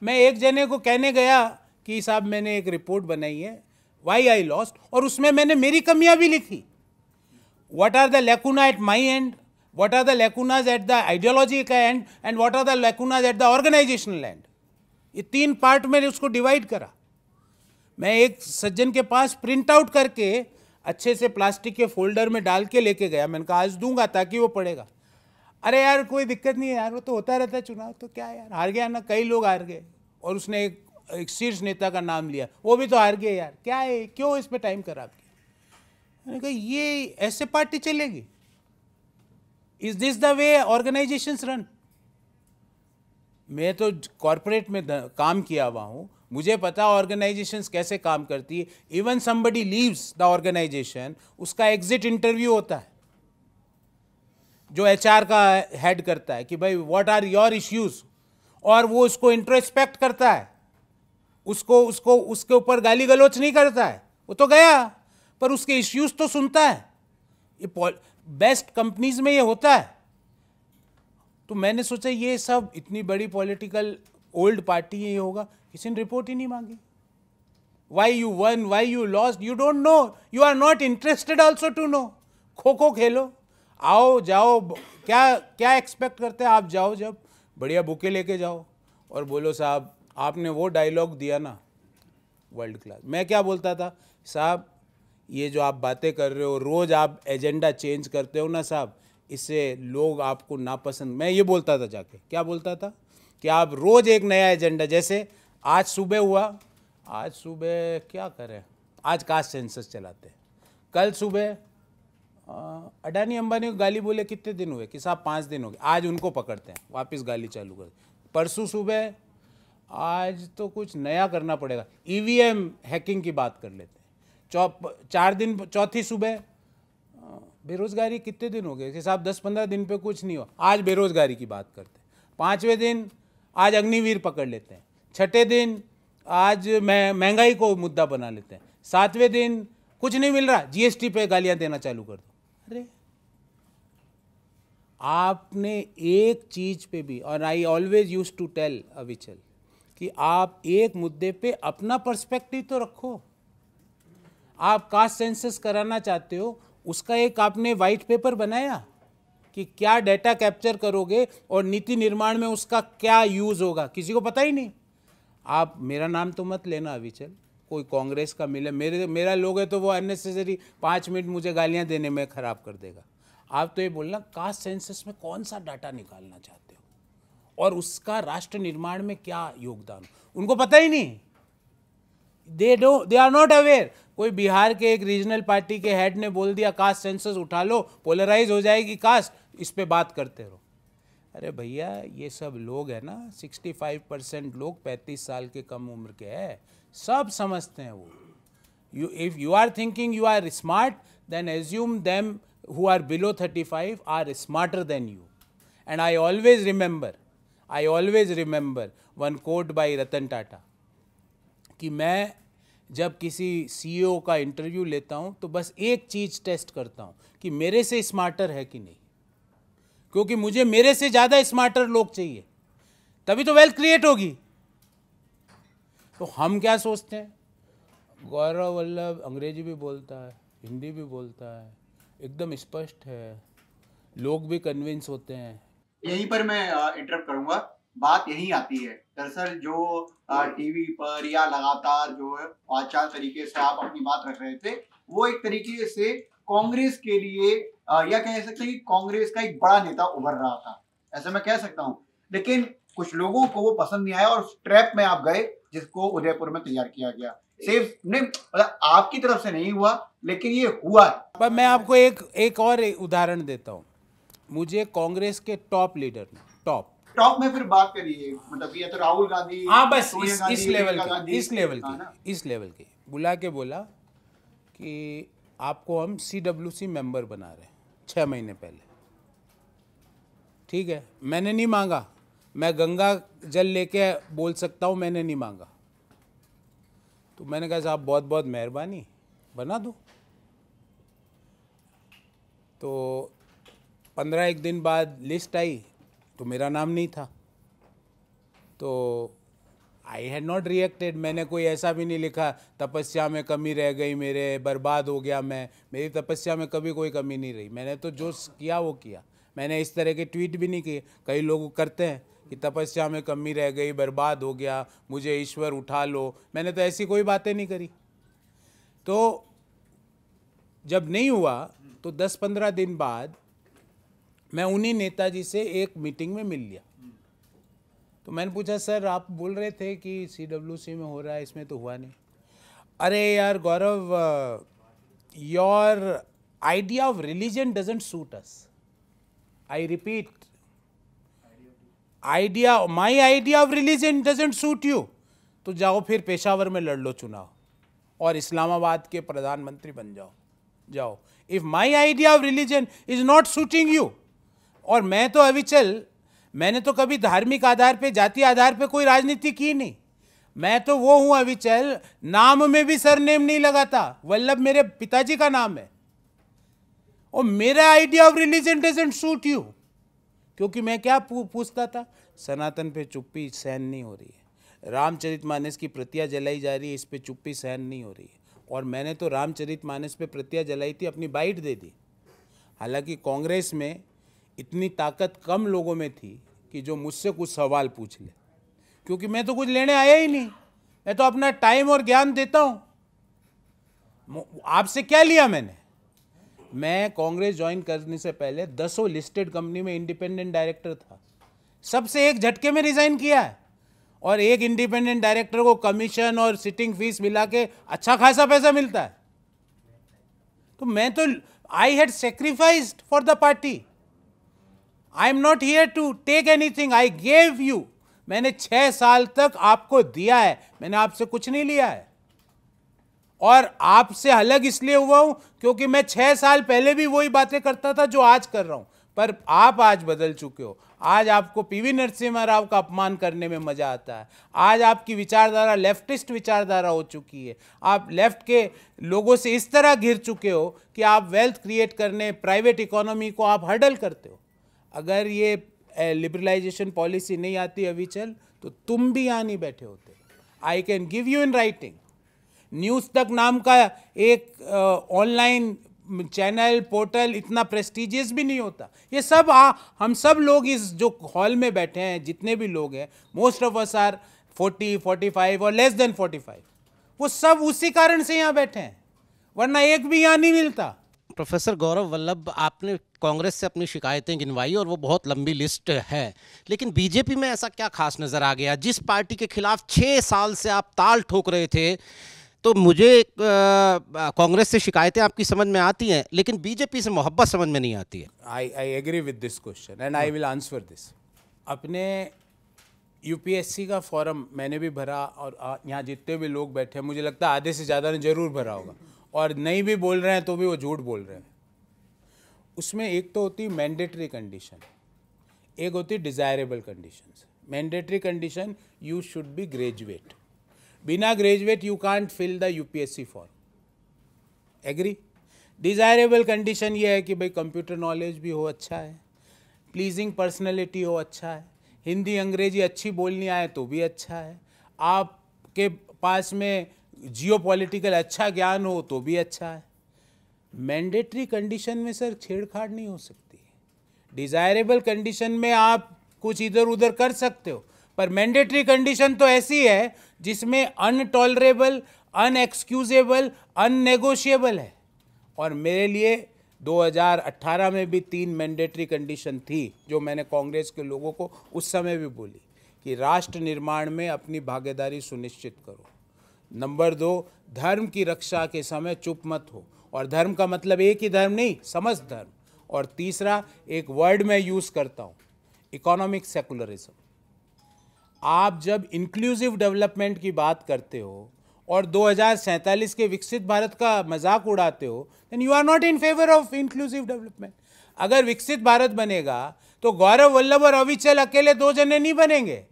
मैं एक जने को कहने गया कि साहब मैंने एक रिपोर्ट बनाई है वाई आई लॉस्ट और उसमें मैंने मेरी कमियां भी लिखी what are the lacuna at my end what are the lacunas at the ideological end and what are the lacunas at the organizational end ये तीन पार्ट mein उसको डिवाइड करा मैं एक सज्जन के पास प्रिंट आउट करके अच्छे से प्लास्टिक के फोल्डर में डाल के लेके गया मैंने कहा आज दूंगा ताकि वो पड़ेगा अरे यार कोई दिक्कत नहीं है यार वो तो होता रहता है चुनाव तो क्या यार हार गया ना कई लोग हार गए और उसने एक, एक शीर्ष नेता का नाम लिया वो भी तो हार गए यार क्या है क्यों इस पर टाइम करा आपकी मैंने कहा ये ऐसे पार्टी चलेगी is this the way organisation run मैं तो कॉरपोरेट में काम किया हुआ हूँ मुझे पता ऑर्गेनाइजेशन कैसे काम करती है even somebody leaves the organisation उसका एग्जिट इंटरव्यू होता है जो आर का हेड करता है कि भाई व्हाट आर योर इश्यूज और वो उसको इंट्रोस्पेक्ट करता है उसको उसको उसके ऊपर गाली गलोच नहीं करता है वो तो गया पर उसके इश्यूज तो सुनता है ये बेस्ट कंपनीज में ये होता है तो मैंने सोचा ये सब इतनी बड़ी पॉलिटिकल ओल्ड पार्टी ये होगा किसी ने रिपोर्ट ही नहीं मांगी why you won why you lost you don't know you are not interested also to know kho kho खेलो आओ जाओ क्या क्या एक्सपेक्ट करते हैं आप जाओ जब बढ़िया बुके लेके जाओ और बोलो साहब आपने वो डायलॉग दिया ना वर्ल्ड क्लास मैं क्या बोलता था साहब ये जो आप बातें कर रहे हो रोज़ आप एजेंडा चेंज करते हो ना साहब इससे लोग आपको नापसंद मैं ये बोलता था जाके क्या बोलता था कि आप रोज़ एक नया एजेंडा जैसे आज सुबह हुआ आज सुबह क्या करें आज कास्ट सेंसस चलाते हैं कल सुबह अडानी अंबानी को गाली बोले कितने दिन हुए कि साहब पाँच दिन हो गए आज उनको पकड़ते हैं वापस गाली चालू कर परसों सुबह आज तो कुछ नया करना पड़ेगा ईवीएम हैकिंग की बात कर लेते हैं चार दिन चौथी सुबह बेरोजगारी कितने दिन हो गए इसके साहब दस पंद्रह दिन पे कुछ नहीं हो आज बेरोजगारी की बात करते हैं पाँचवें दिन आज अग्निवीर पकड़ लेते हैं छठे दिन आज मैं महंगाई को मुद्दा बना लेते हैं सातवें दिन कुछ नहीं मिल रहा जीएसटी पे गालियां देना चालू कर दो अरे आपने एक चीज पे भी और I always use to tell Avichal कि आप एक मुद्दे पे अपना पर्सपेक्टिव तो रखो आप कास्ट सेंसस कराना चाहते हो उसका एक आपने वाइट पेपर बनाया कि क्या डाटा कैप्चर करोगे और नीति निर्माण में उसका क्या यूज़ होगा किसी को पता ही नहीं आप मेरा नाम तो मत लेना अभी चल कोई कांग्रेस का मिले मेरे मेरा लोग है तो वो अननेसेसरी पाँच मिनट मुझे गालियाँ देने में ख़राब कर देगा आप तो ये बोलना कास्ट सेंसस में कौन सा डाटा निकालना चाहते हो और उसका राष्ट्र निर्माण में क्या योगदान उनको पता ही नहीं they do they are not aware कोई बिहार के एक रीजनल पार्टी के हेड ने बोल दिया कास्ट सेंसस उठा लो पोलराइज हो जाएगी कास्ट इस पर बात करते रहो अरे भैया ये सब लोग हैं ना 65 परसेंट लोग 35 साल के कम उम्र के हैं सब समझते हैं वो you if you are thinking you are smart then assume them who are below 35 are smarter than you and I always remember I always remember one quote by Ratan Tata कि मैं जब किसी सीईओ e का इंटरव्यू लेता हूँ तो बस एक चीज़ टेस्ट करता हूँ कि मेरे से स्मार्टर है कि नहीं क्योंकि मुझे मेरे से ज़्यादा स्मार्टर लोग चाहिए तभी तो वेल्थ क्रिएट होगी तो हम क्या सोचते हैं गौरव वल्लभ अंग्रेजी भी बोलता है हिंदी भी बोलता है एकदम स्पष्ट है लोग भी कन्विंस होते हैं यहीं पर मैं इंटरप्ट करूंगा बात यही आती है दरअसल जो टीवी पर या लगातार जो आचार तरीके से आप अपनी बात रख रहे थे वो एक तरीके से कांग्रेस के लिए या कह सकते हैं कि कांग्रेस का एक बड़ा नेता उभर रहा था ऐसे मैं कह सकता हूँ लेकिन कुछ लोगों को वो पसंद नहीं आया और ट्रैप में आप गए जिसको उदयपुर में तैयार किया गया सिर्फ नहीं मतलब आपकी तरफ से नहीं हुआ लेकिन ये हुआ पर मैं आपको एक एक और उदाहरण देता हूँ मुझे कांग्रेस के टॉप लीडर टॉप टॉप में फिर बात करिए मतलब ये तो राहुल गांधी हाँ बस इस, इस लेवल इस लेवल की हाँ इस लेवल की बुला के बोला कि आपको हम सी डब्ल्यू सी मेम्बर बना रहे हैं छः महीने पहले ठीक है मैंने नहीं मांगा मैं गंगा जल लेके बोल सकता हूँ मैंने नहीं मांगा तो मैंने कहा साहब बहुत बहुत मेहरबानी बना दो तो पंद्रह एक दिन बाद लिस्ट आई तो मेरा नाम नहीं था तो आई हैड नॉट रिएक्टेड मैंने कोई ऐसा भी नहीं लिखा तपस्या में कमी रह गई मेरे बर्बाद हो गया मैं मेरी तपस्या में कभी कोई कमी नहीं रही मैंने तो जो किया वो किया मैंने इस तरह के ट्वीट भी नहीं किए कई लोग करते हैं कि तपस्या में कमी रह गई बर्बाद हो गया मुझे ईश्वर उठा लो मैंने तो ऐसी कोई बातें नहीं करी तो जब नहीं हुआ तो 10-15 दिन बाद मैं उन्हीं नेताजी से एक मीटिंग में मिल लिया तो मैंने पूछा सर आप बोल रहे थे कि सी डब्ल्यू सी में हो रहा है इसमें तो हुआ नहीं अरे यार Gaurav your idea of religion doesn't suit us I repeat idea my idea of religion doesn't suit you तो जाओ फिर पेशावर में लड़ लो चुनाव और इस्लामाबाद के प्रधानमंत्री बन जाओ जाओ if my idea of religion is not suiting you और मैं तो अविचल मैंने तो कभी धार्मिक आधार पे जाति आधार पे कोई राजनीति की नहीं मैं तो वो हूँ अविचल नाम में भी सरनेम नहीं लगाता वल्लभ मेरे पिताजी का नाम है और मेरा idea of religion doesn't suit you क्योंकि मैं क्या पूछता था सनातन पे चुप्पी सहन नहीं हो रही है रामचरित मानस की प्रतिया जलाई जा रही है इस पर चुप्पी सहन नहीं हो रही है और मैंने तो रामचरित मानस पे प्रतिया जलाई थी अपनी बाइट दे दी हालांकि कांग्रेस में इतनी ताकत कम लोगों में थी कि जो मुझसे कुछ सवाल पूछ ले क्योंकि मैं तो कुछ लेने आया ही नहीं मैं तो अपना टाइम और ज्ञान देता हूँ आपसे क्या लिया मैंने मैं कांग्रेस ज्वाइन करने से पहले दसों लिस्टेड कंपनी में इंडिपेंडेंट डायरेक्टर था सबसे एक झटके में रिज़ाइन किया है और एक इंडिपेंडेंट डायरेक्टर को कमीशन और सिटिंग फीस मिला के अच्छा खासा पैसा मिलता है तो मैं तो I had sacrifice for the party I am not here to take anything I gave you मैंने छह साल तक आपको दिया है मैंने आपसे कुछ नहीं लिया है और आपसे अलग इसलिए हुआ हूं क्योंकि मैं छह साल पहले भी वही बातें करता था जो आज कर रहा हूं पर आप आज बदल चुके हो आज आपको पीवी नरसिम्हा राव का अपमान करने में मजा आता है आज आपकी विचारधारा लेफ्टिस्ट विचारधारा हो चुकी है आप लेफ्ट के लोगों से इस तरह घिर चुके हो कि आप वेल्थ क्रिएट करने प्राइवेट इकोनॉमी को आप हर्डल करते हो अगर ये लिबरलाइजेशन पॉलिसी नहीं आती अभी चल तो तुम भी यहाँ नहीं बैठे होते I can give you in writing News Tak नाम का एक ऑनलाइन चैनल पोर्टल इतना प्रेस्टिजियस भी नहीं होता ये सब आ, हम सब लोग इस जो हॉल में बैठे हैं जितने भी लोग हैं मोस्ट ऑफ अस आर 40, 45 और लेस देन 45 वो सब उसी कारण से यहाँ बैठे हैं वरना एक भी यहाँ नहीं मिलता प्रोफेसर गौरव वल्लभ आपने कांग्रेस से अपनी शिकायतें गिनवाई और वो बहुत लंबी लिस्ट है लेकिन बीजेपी में ऐसा क्या खास नज़र आ गया जिस पार्टी के खिलाफ छः साल से आप ताल ठोक रहे थे तो मुझे कांग्रेस से शिकायतें आपकी समझ में आती हैं लेकिन बीजेपी से मोहब्बत समझ में नहीं आती है I I agree with this question and I will answer this अपने यूपीएससी का फॉरम मैंने भी भरा और यहाँ जितने भी लोग बैठे हैं मुझे लगता है आधे से ज़्यादा ने जरूर भरा होगा और नहीं भी बोल रहे हैं तो भी वो झूठ बोल रहे हैं उसमें एक तो होती मैंडेटरी कंडीशन एक होती desirable condition mandatory condition you should be graduate बिना graduate you can't fill the UPSC form agree desirable condition ये है कि भाई कंप्यूटर नॉलेज भी हो अच्छा है प्लीजिंग पर्सनैलिटी हो अच्छा है हिंदी अंग्रेजी अच्छी बोलनी आए तो भी अच्छा है आपके पास में जियो पॉलिटिकल अच्छा ज्ञान हो तो भी अच्छा है मैंडेटरी कंडीशन में सर छेड़छाड़ नहीं हो सकती डिज़ायरेबल कंडीशन में आप कुछ इधर उधर कर सकते हो पर मैंडेटरी कंडीशन तो ऐसी है जिसमें अनटॉलरेबल अनएक्सक्यूजेबल अननेगोशिएबल है और मेरे लिए 2018 में भी तीन मैंडेटरी कंडीशन थी जो मैंने कांग्रेस के लोगों को उस समय भी बोली कि राष्ट्र निर्माण में अपनी भागीदारी सुनिश्चित करो नंबर दो धर्म की रक्षा के समय चुप मत हो और धर्म का मतलब एक ही धर्म नहीं समस्त धर्म और तीसरा एक वर्ड मैं यूज़ करता हूँ इकोनॉमिक सेकुलरिज्म आप जब इंक्लूसिव डेवलपमेंट की बात करते हो और दो के विकसित भारत का मजाक उड़ाते हो then you are not in favour of inclusive development अगर विकसित भारत बनेगा तो गौरव वल्लभ और अविचल अकेले दो जने नहीं बनेंगे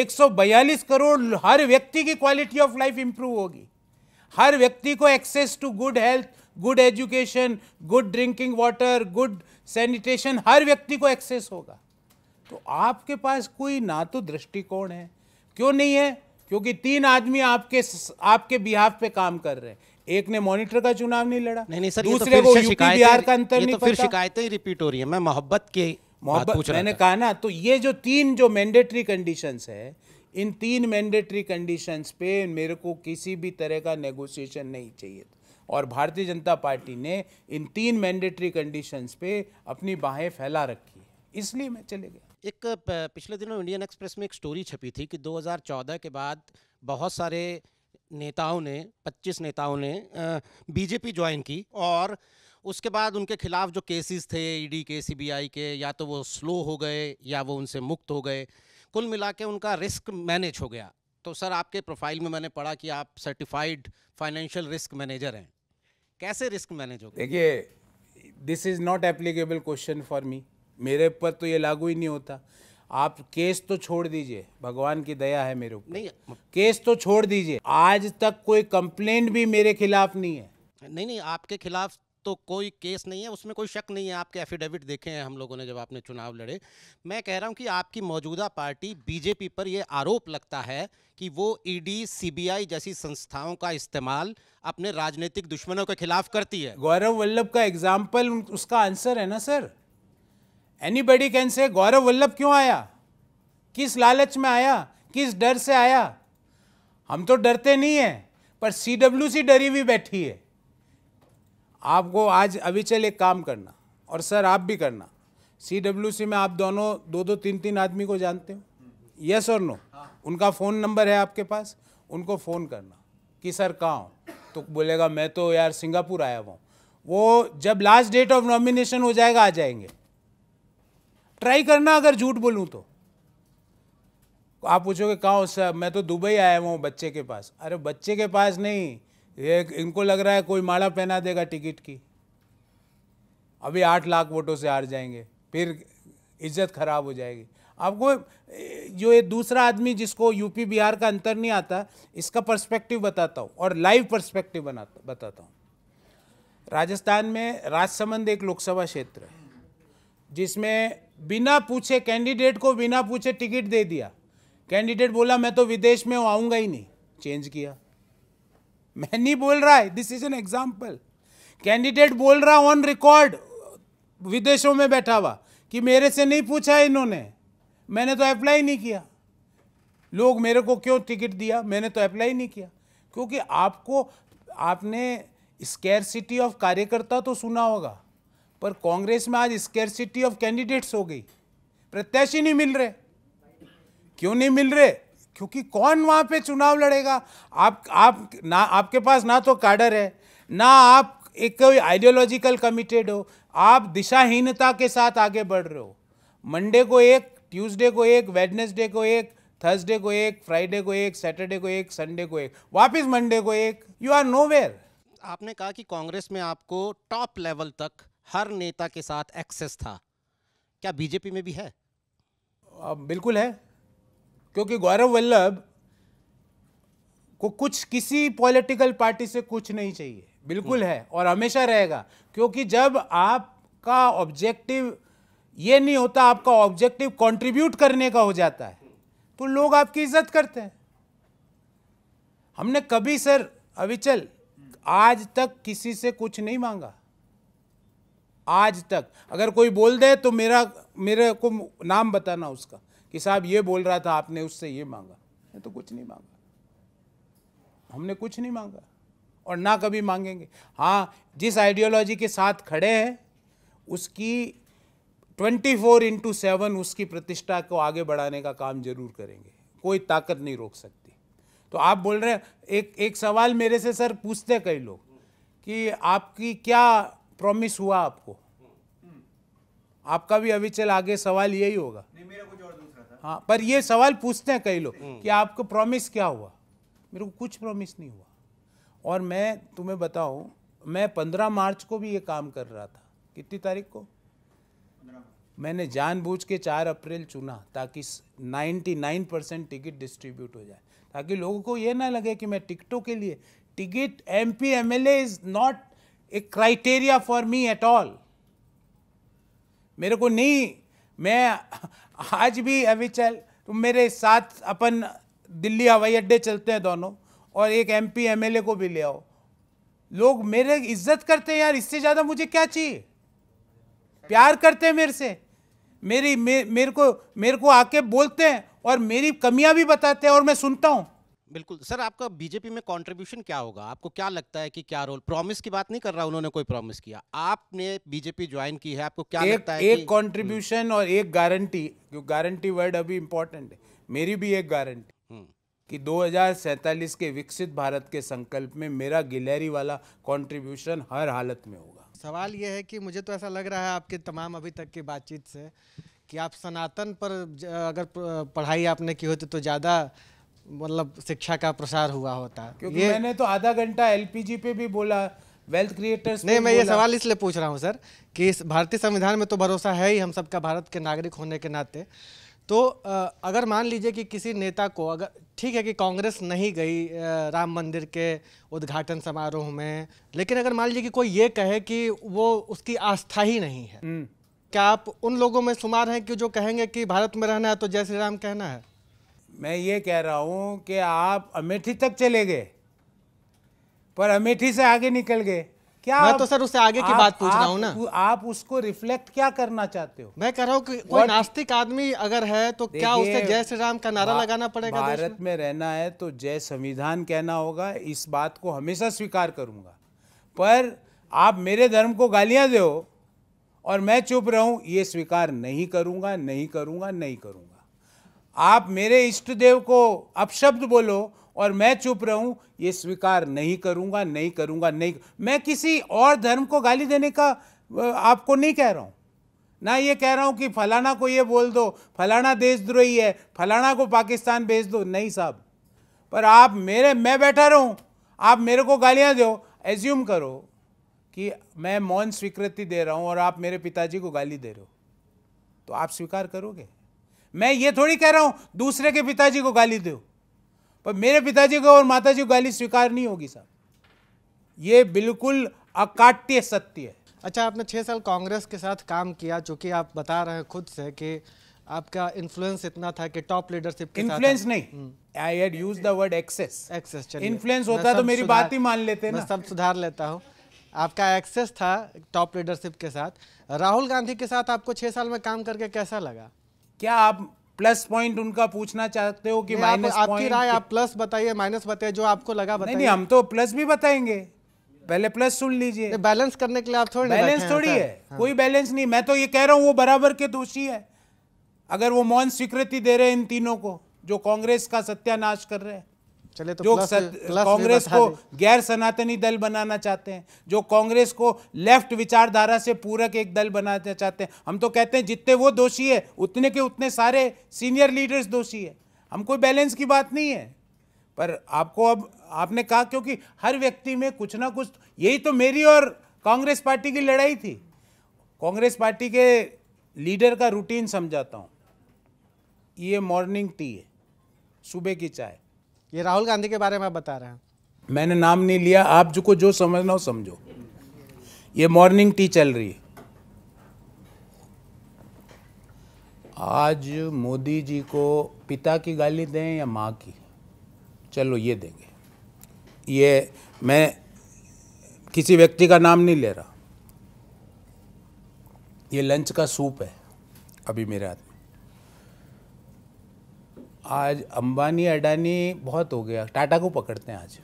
142 करोड़ हर व्यक्ति की क्वालिटी ऑफ लाइफ इंप्रूव होगी हर व्यक्ति को access to good health good education good drinking water good sanitation हर व्यक्ति को एक्सेस होगा तो आपके पास कोई ना तो दृष्टिकोण है क्यों नहीं है क्योंकि तीन आदमी आपके आपके बिहाफ पे काम कर रहे हैं एक ने मॉनिटर का चुनाव नहीं लड़ा नहीं नहीं सर दूसरे ये तो को का अंतर नहीं तो फिर शिकायतें ही रिपीट हो रही है मैं मोहब्बत के मोहब्बत मैंने कहा ना तो ये जो तीन जो मैंडेटरी कंडीशंस है इन तीन मैंडेटरी कंडीशंस पे मेरे को किसी भी तरह का नेगोशिएशन नहीं चाहिए और भारतीय जनता पार्टी ने इन तीन मैंडेटरी कंडीशंस पे अपनी बाहें फैला रखी है इसलिए मैं चले गया एक पिछले दिनों इंडियन एक्सप्रेस में एक स्टोरी छपी थी कि 2014 के बाद बहुत सारे नेताओं ने 25 नेताओं ने बीजेपी ज्वाइन की और उसके बाद उनके खिलाफ जो केसेस थे ईडी के सीबीआई के या तो वो स्लो हो गए या वो उनसे मुक्त हो गए कुल मिला के उनका रिस्क मैनेज हो गया तो सर आपके प्रोफाइल में मैंने पढ़ा कि आप सर्टिफाइड फाइनेंशियल रिस्क मैनेजर हैं कैसे रिस्क मैनेज हो देखिए this is not applicable question for me मेरे ऊपर तो ये लागू ही नहीं होता आप केस तो छोड़ दीजिए भगवान की दया है मेरे ऊपर नहीं केस तो छोड़ दीजिए आज तक कोई कंप्लेंट भी मेरे खिलाफ नहीं है नहीं नहीं आपके खिलाफ तो कोई केस नहीं है उसमें कोई शक नहीं है आपके एफिडेविट देखे हैं हम लोगों ने जब आपने चुनाव लड़े मैं कह रहा हूं कि आपकी मौजूदा पार्टी बीजेपी पर यह आरोप लगता है कि वो ईडी e सीबीआई जैसी संस्थाओं का इस्तेमाल अपने राजनीतिक दुश्मनों के खिलाफ करती है गौरव वल्लभ का एग्जाम्पल उसका आंसर है ना सर एनी कैन से गौरव वल्लभ क्यों आया किस लालच में आया किस डर से आया हम तो डरते नहीं है पर सी डब्ल्यू सी डरी हुई बैठी है आपको आज अभी चल एक काम करना और सर आप भी करना सी डब्ल्यू सी में आप दोनों दो दो तीन तीन आदमी को जानते हो यस और नो उनका फ़ोन नंबर है आपके पास उनको फ़ोन करना कि सर कहाँ हो तो बोलेगा मैं तो यार सिंगापुर आया हुआ वो जब लास्ट डेट ऑफ नॉमिनेशन हो जाएगा आ जाएंगे ट्राई करना अगर झूठ बोलूँ तो आप पूछोगे कहाँ हो सर मैं तो दुबई आया हुआ हूँ बच्चे के पास अरे बच्चे के पास नहीं ये इनको लग रहा है कोई माला पहना देगा टिकट की अभी आठ लाख वोटों से हार जाएंगे फिर इज्जत खराब हो जाएगी आपको जो ये दूसरा आदमी जिसको यूपी बिहार का अंतर नहीं आता इसका पर्सपेक्टिव बताता हूँ और लाइव पर्सपेक्टिव बनाता बताता हूँ राजस्थान में राजसमंद एक लोकसभा क्षेत्र है जिसमें बिना पूछे कैंडिडेट को बिना पूछे टिकट दे दिया कैंडिडेट बोला मैं तो विदेश में आऊँगा ही नहीं चेंज किया मैं नहीं बोल रहा है this is an example candidate बोल रहा ऑन रिकॉर्ड विदेशों में बैठा हुआ कि मेरे से नहीं पूछा इन्होंने मैंने तो अप्लाई नहीं किया लोग मेरे को क्यों टिकट दिया मैंने तो अप्लाई नहीं किया क्योंकि आपको आपने स्केरसिटी ऑफ कार्यकर्ता तो सुना होगा पर कांग्रेस में आज स्केरसिटी ऑफ कैंडिडेट्स हो गई प्रत्याशी नहीं मिल रहे क्यों नहीं मिल रहे क्योंकि कौन वहाँ पे चुनाव लड़ेगा आप आप ना आपके पास ना तो काडर है ना आप एक कोई आइडियोलॉजिकल कमिटेड हो आप दिशाहीनता के साथ आगे बढ़ रहे हो मंडे को एक ट्यूसडे को एक वेडनेसडे को एक थर्सडे को एक फ्राइडे को एक सैटरडे को एक संडे को एक वापस मंडे को एक यू आर नो आपने कहा कि कांग्रेस में आपको टॉप लेवल तक हर नेता के साथ एक्सेस था क्या बीजेपी में भी है आ, बिल्कुल है क्योंकि गौरव वल्लभ को कुछ किसी पॉलिटिकल पार्टी से कुछ नहीं चाहिए बिल्कुल हम्म। है और हमेशा रहेगा क्योंकि जब आपका ऑब्जेक्टिव ये नहीं होता आपका ऑब्जेक्टिव कंट्रीब्यूट करने का हो जाता है तो लोग आपकी इज्जत करते हैं हमने कभी सर अविचल आज तक किसी से कुछ नहीं मांगा आज तक अगर कोई बोल दे तो मेरा मेरे को नाम बताना उसका कि साहब ये बोल रहा था आपने उससे ये मांगा मैं तो कुछ नहीं मांगा हमने कुछ नहीं मांगा और ना कभी मांगेंगे हाँ जिस आइडियोलॉजी के साथ खड़े हैं उसकी 24 फोर इंटू सेवन उसकी प्रतिष्ठा को आगे बढ़ाने का काम जरूर करेंगे कोई ताकत नहीं रोक सकती तो आप बोल रहे हैं एक एक सवाल मेरे से सर पूछते हैं कई लोग कि आपकी क्या प्रॉमिस हुआ आपको आपका भी अभी चल आगे सवाल यही होगा नहीं मेरा कुछ हाँ पर ये सवाल पूछते हैं कई लोग कि हम्म। आपको प्रॉमिस क्या हुआ मेरे को कुछ प्रॉमिस नहीं हुआ और मैं तुम्हें बताऊं मैं पंद्रह मार्च को भी ये काम कर रहा था कितनी तारीख को मैंने जानबूझ के चार अप्रैल चुना ताकि ninety nine percent ticket distribute हो जाए ताकि लोगों को ये ना लगे कि मैं टिकटों के लिए ticket M P M L A is not a criteria for me at all मेरे को नहीं मैं आज भी अभी चल तो मेरे साथ अपन दिल्ली हवाई अड्डे चलते हैं दोनों और एक एमपी एमएलए को भी ले आओ लोग मेरे इज्जत करते हैं यार इससे ज़्यादा मुझे क्या चाहिए प्यार करते हैं मेरे से मेरी मे, मेरे को मेरे को आके बोलते हैं और मेरी कमियां भी बताते हैं और मैं सुनता हूँ बिल्कुल सर आपका बीजेपी में कंट्रीब्यूशन क्या होगा आपको क्या लगता है कि क्या रोल प्रॉमिस की बात नहीं कर रहा उन्होंने कोई प्रॉमिस किया आपने बीजेपी ज्वाइन की है आपको क्या एक, लगता है एक कॉन्ट्रीब्यूशन हम्म। और एक गारंटी जो गारंटी वर्ड अभी इम्पोर्टेंट है मेरी भी एक गारंटी हम्म। कि दो के विकसित भारत के संकल्प में मेरा गिलहरी वाला कॉन्ट्रीब्यूशन हर हालत में होगा सवाल यह है कि मुझे तो ऐसा लग रहा है आपके तमाम अभी तक की बातचीत से कि आप सनातन पर अगर पढ़ाई आपने की होती तो ज़्यादा मतलब शिक्षा का प्रसार हुआ होता क्योंकि ये मैंने तो आधा घंटा एलपीजी पे भी बोला वेल्थ क्रिएटर्स नहीं मैं ये सवाल इसलिए पूछ रहा हूँ सर कि इस भारतीय संविधान में तो भरोसा है ही हम सबका भारत के नागरिक होने के नाते तो अगर मान लीजिए कि किसी नेता को अगर ठीक है कि कांग्रेस नहीं गई राम मंदिर के उद्घाटन समारोह में लेकिन अगर मान लीजिए कि कोई ये कहे कि वो उसकी आस्था ही नहीं है हम्म। क्या आप उन लोगों में शुमार हैं कि जो कहेंगे कि भारत में रहना है तो जय श्री राम कहना है मैं ये कह रहा हूँ कि आप अमेठी तक चले गए पर अमेठी से आगे निकल गए क्या मैं आप, तो सर उससे आगे आप, की बात पूछ रहा हूँ ना आप उसको रिफ्लेक्ट क्या करना चाहते हो मैं कह रहा हूँ कि कोई नास्तिक आदमी अगर है तो क्या उसे जय श्री राम का नारा लगाना पड़ेगा भारत में रहना है तो जय संविधान कहना होगा इस बात को हमेशा स्वीकार करूंगा पर आप मेरे धर्म को गालियां दो और मैं चुप रहूं ये स्वीकार नहीं करूँगा नहीं करूंगा नहीं करूंगा आप मेरे इष्ट देव को अपशब्द बोलो और मैं चुप रहूं ये स्वीकार नहीं करूंगा नहीं करूंगा नहीं मैं किसी और धर्म को गाली देने का आपको नहीं कह रहा हूं ना ये कह रहा हूं कि फलाना को ये बोल दो फलाना देशद्रोही है फलाना को पाकिस्तान भेज दो नहीं साहब पर आप मेरे मैं बैठा रहूं आप मेरे को गालियां दो एज्यूम करो कि मैं मौन स्वीकृति दे रहा हूं और आप मेरे पिताजी को गाली दे रहे हो तो आप स्वीकार करोगे मैं ये थोड़ी कह रहा हूँ दूसरे के पिताजी को गाली दो पर मेरे पिताजी को और माताजी को गाली स्वीकार नहीं होगी साहब ये बिल्कुल अकाट्य सत्य है अच्छा आपने छः साल कांग्रेस के साथ काम किया चूँकि आप बता रहे हैं खुद से कि आपका इन्फ्लुएंस इतना था कि टॉप लीडरशिप इन्फ्लुएंस नहीं I had use the word access access influence होता तो मेरी बात ही मान लेते हैं सब सुधार लेता हूँ आपका एक्सेस था टॉप लीडरशिप के साथ राहुल गांधी के साथ आपको छः साल में काम करके कैसा लगा क्या आप प्लस पॉइंट उनका पूछना चाहते हो कि माइनस आप, आपकी राय आप प्लस बताइए माइनस बताइए जो आपको लगा बताइए नहीं, नहीं हम तो प्लस भी बताएंगे पहले प्लस सुन लीजिए बैलेंस करने के लिए आप थोड़ी बैलेंस थोड़ी है हाँ। कोई बैलेंस नहीं मैं तो ये कह रहा हूँ वो बराबर के दोषी है अगर वो मौन स्वीकृति दे रहे हैं इन तीनों को जो कांग्रेस का सत्यानाश कर रहे हैं चले तो जो कांग्रेस को गैर सनातनी दल बनाना चाहते हैं जो कांग्रेस को लेफ्ट विचारधारा से पूरक एक दल बनाना चाहते हैं हम तो कहते हैं जितने वो दोषी है उतने के उतने सारे सीनियर लीडर्स दोषी है हम कोई बैलेंस की बात नहीं है पर आपको अब आपने कहा क्योंकि हर व्यक्ति में कुछ ना कुछ यही तो मेरी और कांग्रेस पार्टी की लड़ाई थी कांग्रेस पार्टी के लीडर का रूटीन समझाता हूँ ये मॉर्निंग टी है सुबह की चाय ये राहुल गांधी के बारे में आप बता रहे हैं मैंने नाम नहीं लिया आप जो को जो समझना हो समझो ये मॉर्निंग टी चल रही है आज मोदी जी को पिता की गाली दें या माँ की चलो ये देंगे ये मैं किसी व्यक्ति का नाम नहीं ले रहा ये लंच का सूप है अभी मेरे हाथ में आज अंबानी अडानी बहुत हो गया टाटा को पकड़ते हैं आज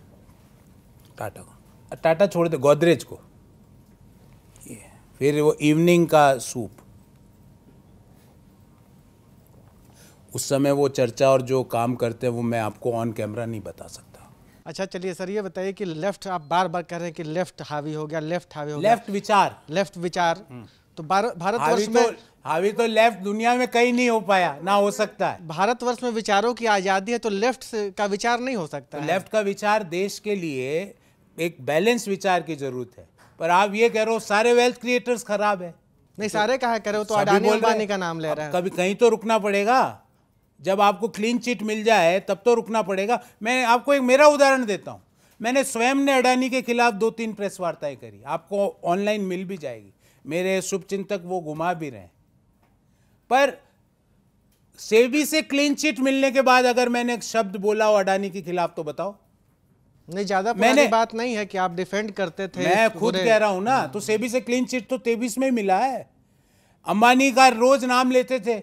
टाटा को टाटा छोड़ दे गोदरेज को फिर वो इवनिंग का सूप उस समय वो चर्चा और जो काम करते हैं वो मैं आपको ऑन कैमरा नहीं बता सकता अच्छा चलिए सर ये बताइए कि लेफ्ट आप बार बार कह रहे हैं कि लेफ्ट हावी हो गया लेफ्ट हावी हो गया लेफ्ट विचार लेफ्ट विचार हम्म। तो भारत भारत वर्ष तो में अभी तो लेफ्ट दुनिया में कहीं नहीं हो पाया ना हो सकता है भारतवर्ष में विचारों की आज़ादी है तो लेफ्ट का विचार नहीं हो सकता तो लेफ्ट का विचार देश के लिए एक बैलेंस विचार की जरूरत है पर आप ये कह रहे हो सारे वेल्थ क्रिएटर्स खराब है नहीं सारे कहा कह रहे हो तो अडानी अंबानी का नाम ले रहे हैं कभी कहीं तो रुकना पड़ेगा जब आपको क्लीन चिट मिल जाए तब तो रुकना पड़ेगा मैं आपको एक मेरा उदाहरण देता हूँ मैंने स्वयं ने अडानी के खिलाफ दो तीन प्रेस वार्ताएं करी आपको ऑनलाइन मिल भी जाएगी मेरे शुभचिंतक वो घुमा भी रहे हैं पर सेबी से क्लीन चिट मिलने के बाद अगर मैंने एक शब्द बोला हो अडानी के खिलाफ तो बताओ नहीं ज्यादा मैंने बात नहीं है कि आप डिफेंड करते थे मैं खुद कह रहा हूं ना तो सेबी से क्लीन चिट तो तेबीस में मिला है अंबानी का रोज नाम लेते थे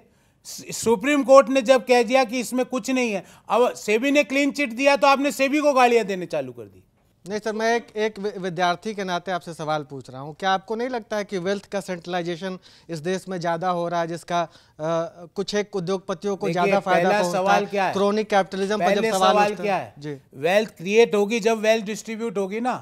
सुप्रीम कोर्ट ने जब कह दिया कि इसमें कुछ नहीं है अब सेबी ने क्लीन चिट दिया तो आपने सेबी को गालियां देने चालू कर दी नहीं सर मैं एक एक विद्यार्थी के नाते आपसे सवाल पूछ रहा हूँ क्या आपको नहीं लगता है कि वेल्थ का सेंट्रलाइजेशन इस देश में ज्यादा हो रहा है जिसका आ, कुछ एक उद्योगपतियों को ज्यादा फायदा सवाल क्या है क्रोनिक कैपिटलिज्म पर जब सवाल, सवाल क्या है जी वेल्थ क्रिएट होगी जब वेल्थ डिस्ट्रीब्यूट होगी ना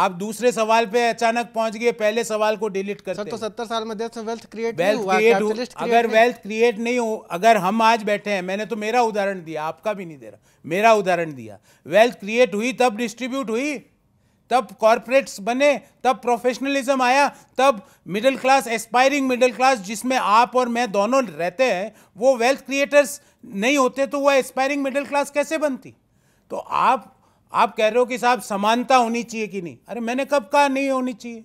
आप दूसरे सवाल पे अचानक पहुंच गए पहले सवाल को डिलीट करते तो सत्तर साल में देश में वेल्थ क्रिएट वेल्थ नहीं क्रिएट अगर वेल्थ क्रिएट नहीं हो अगर हम आज बैठे हैं मैंने तो मेरा उदाहरण दिया आपका भी नहीं दे रहा मेरा उदाहरण दिया वेल्थ क्रिएट हुई तब डिस्ट्रीब्यूट हुई तब कॉरपोरेट्स बने तब प्रोफेशनलिज्म आया तब middle class aspiring middle class जिसमें आप और मैं दोनों रहते हैं वो वेल्थ क्रिएटर्स नहीं होते तो वह एस्पायरिंग मिडिल क्लास कैसे बनती तो आप आप कह रहे हो कि साहब समानता होनी चाहिए कि नहीं अरे मैंने कब कहा नहीं होनी चाहिए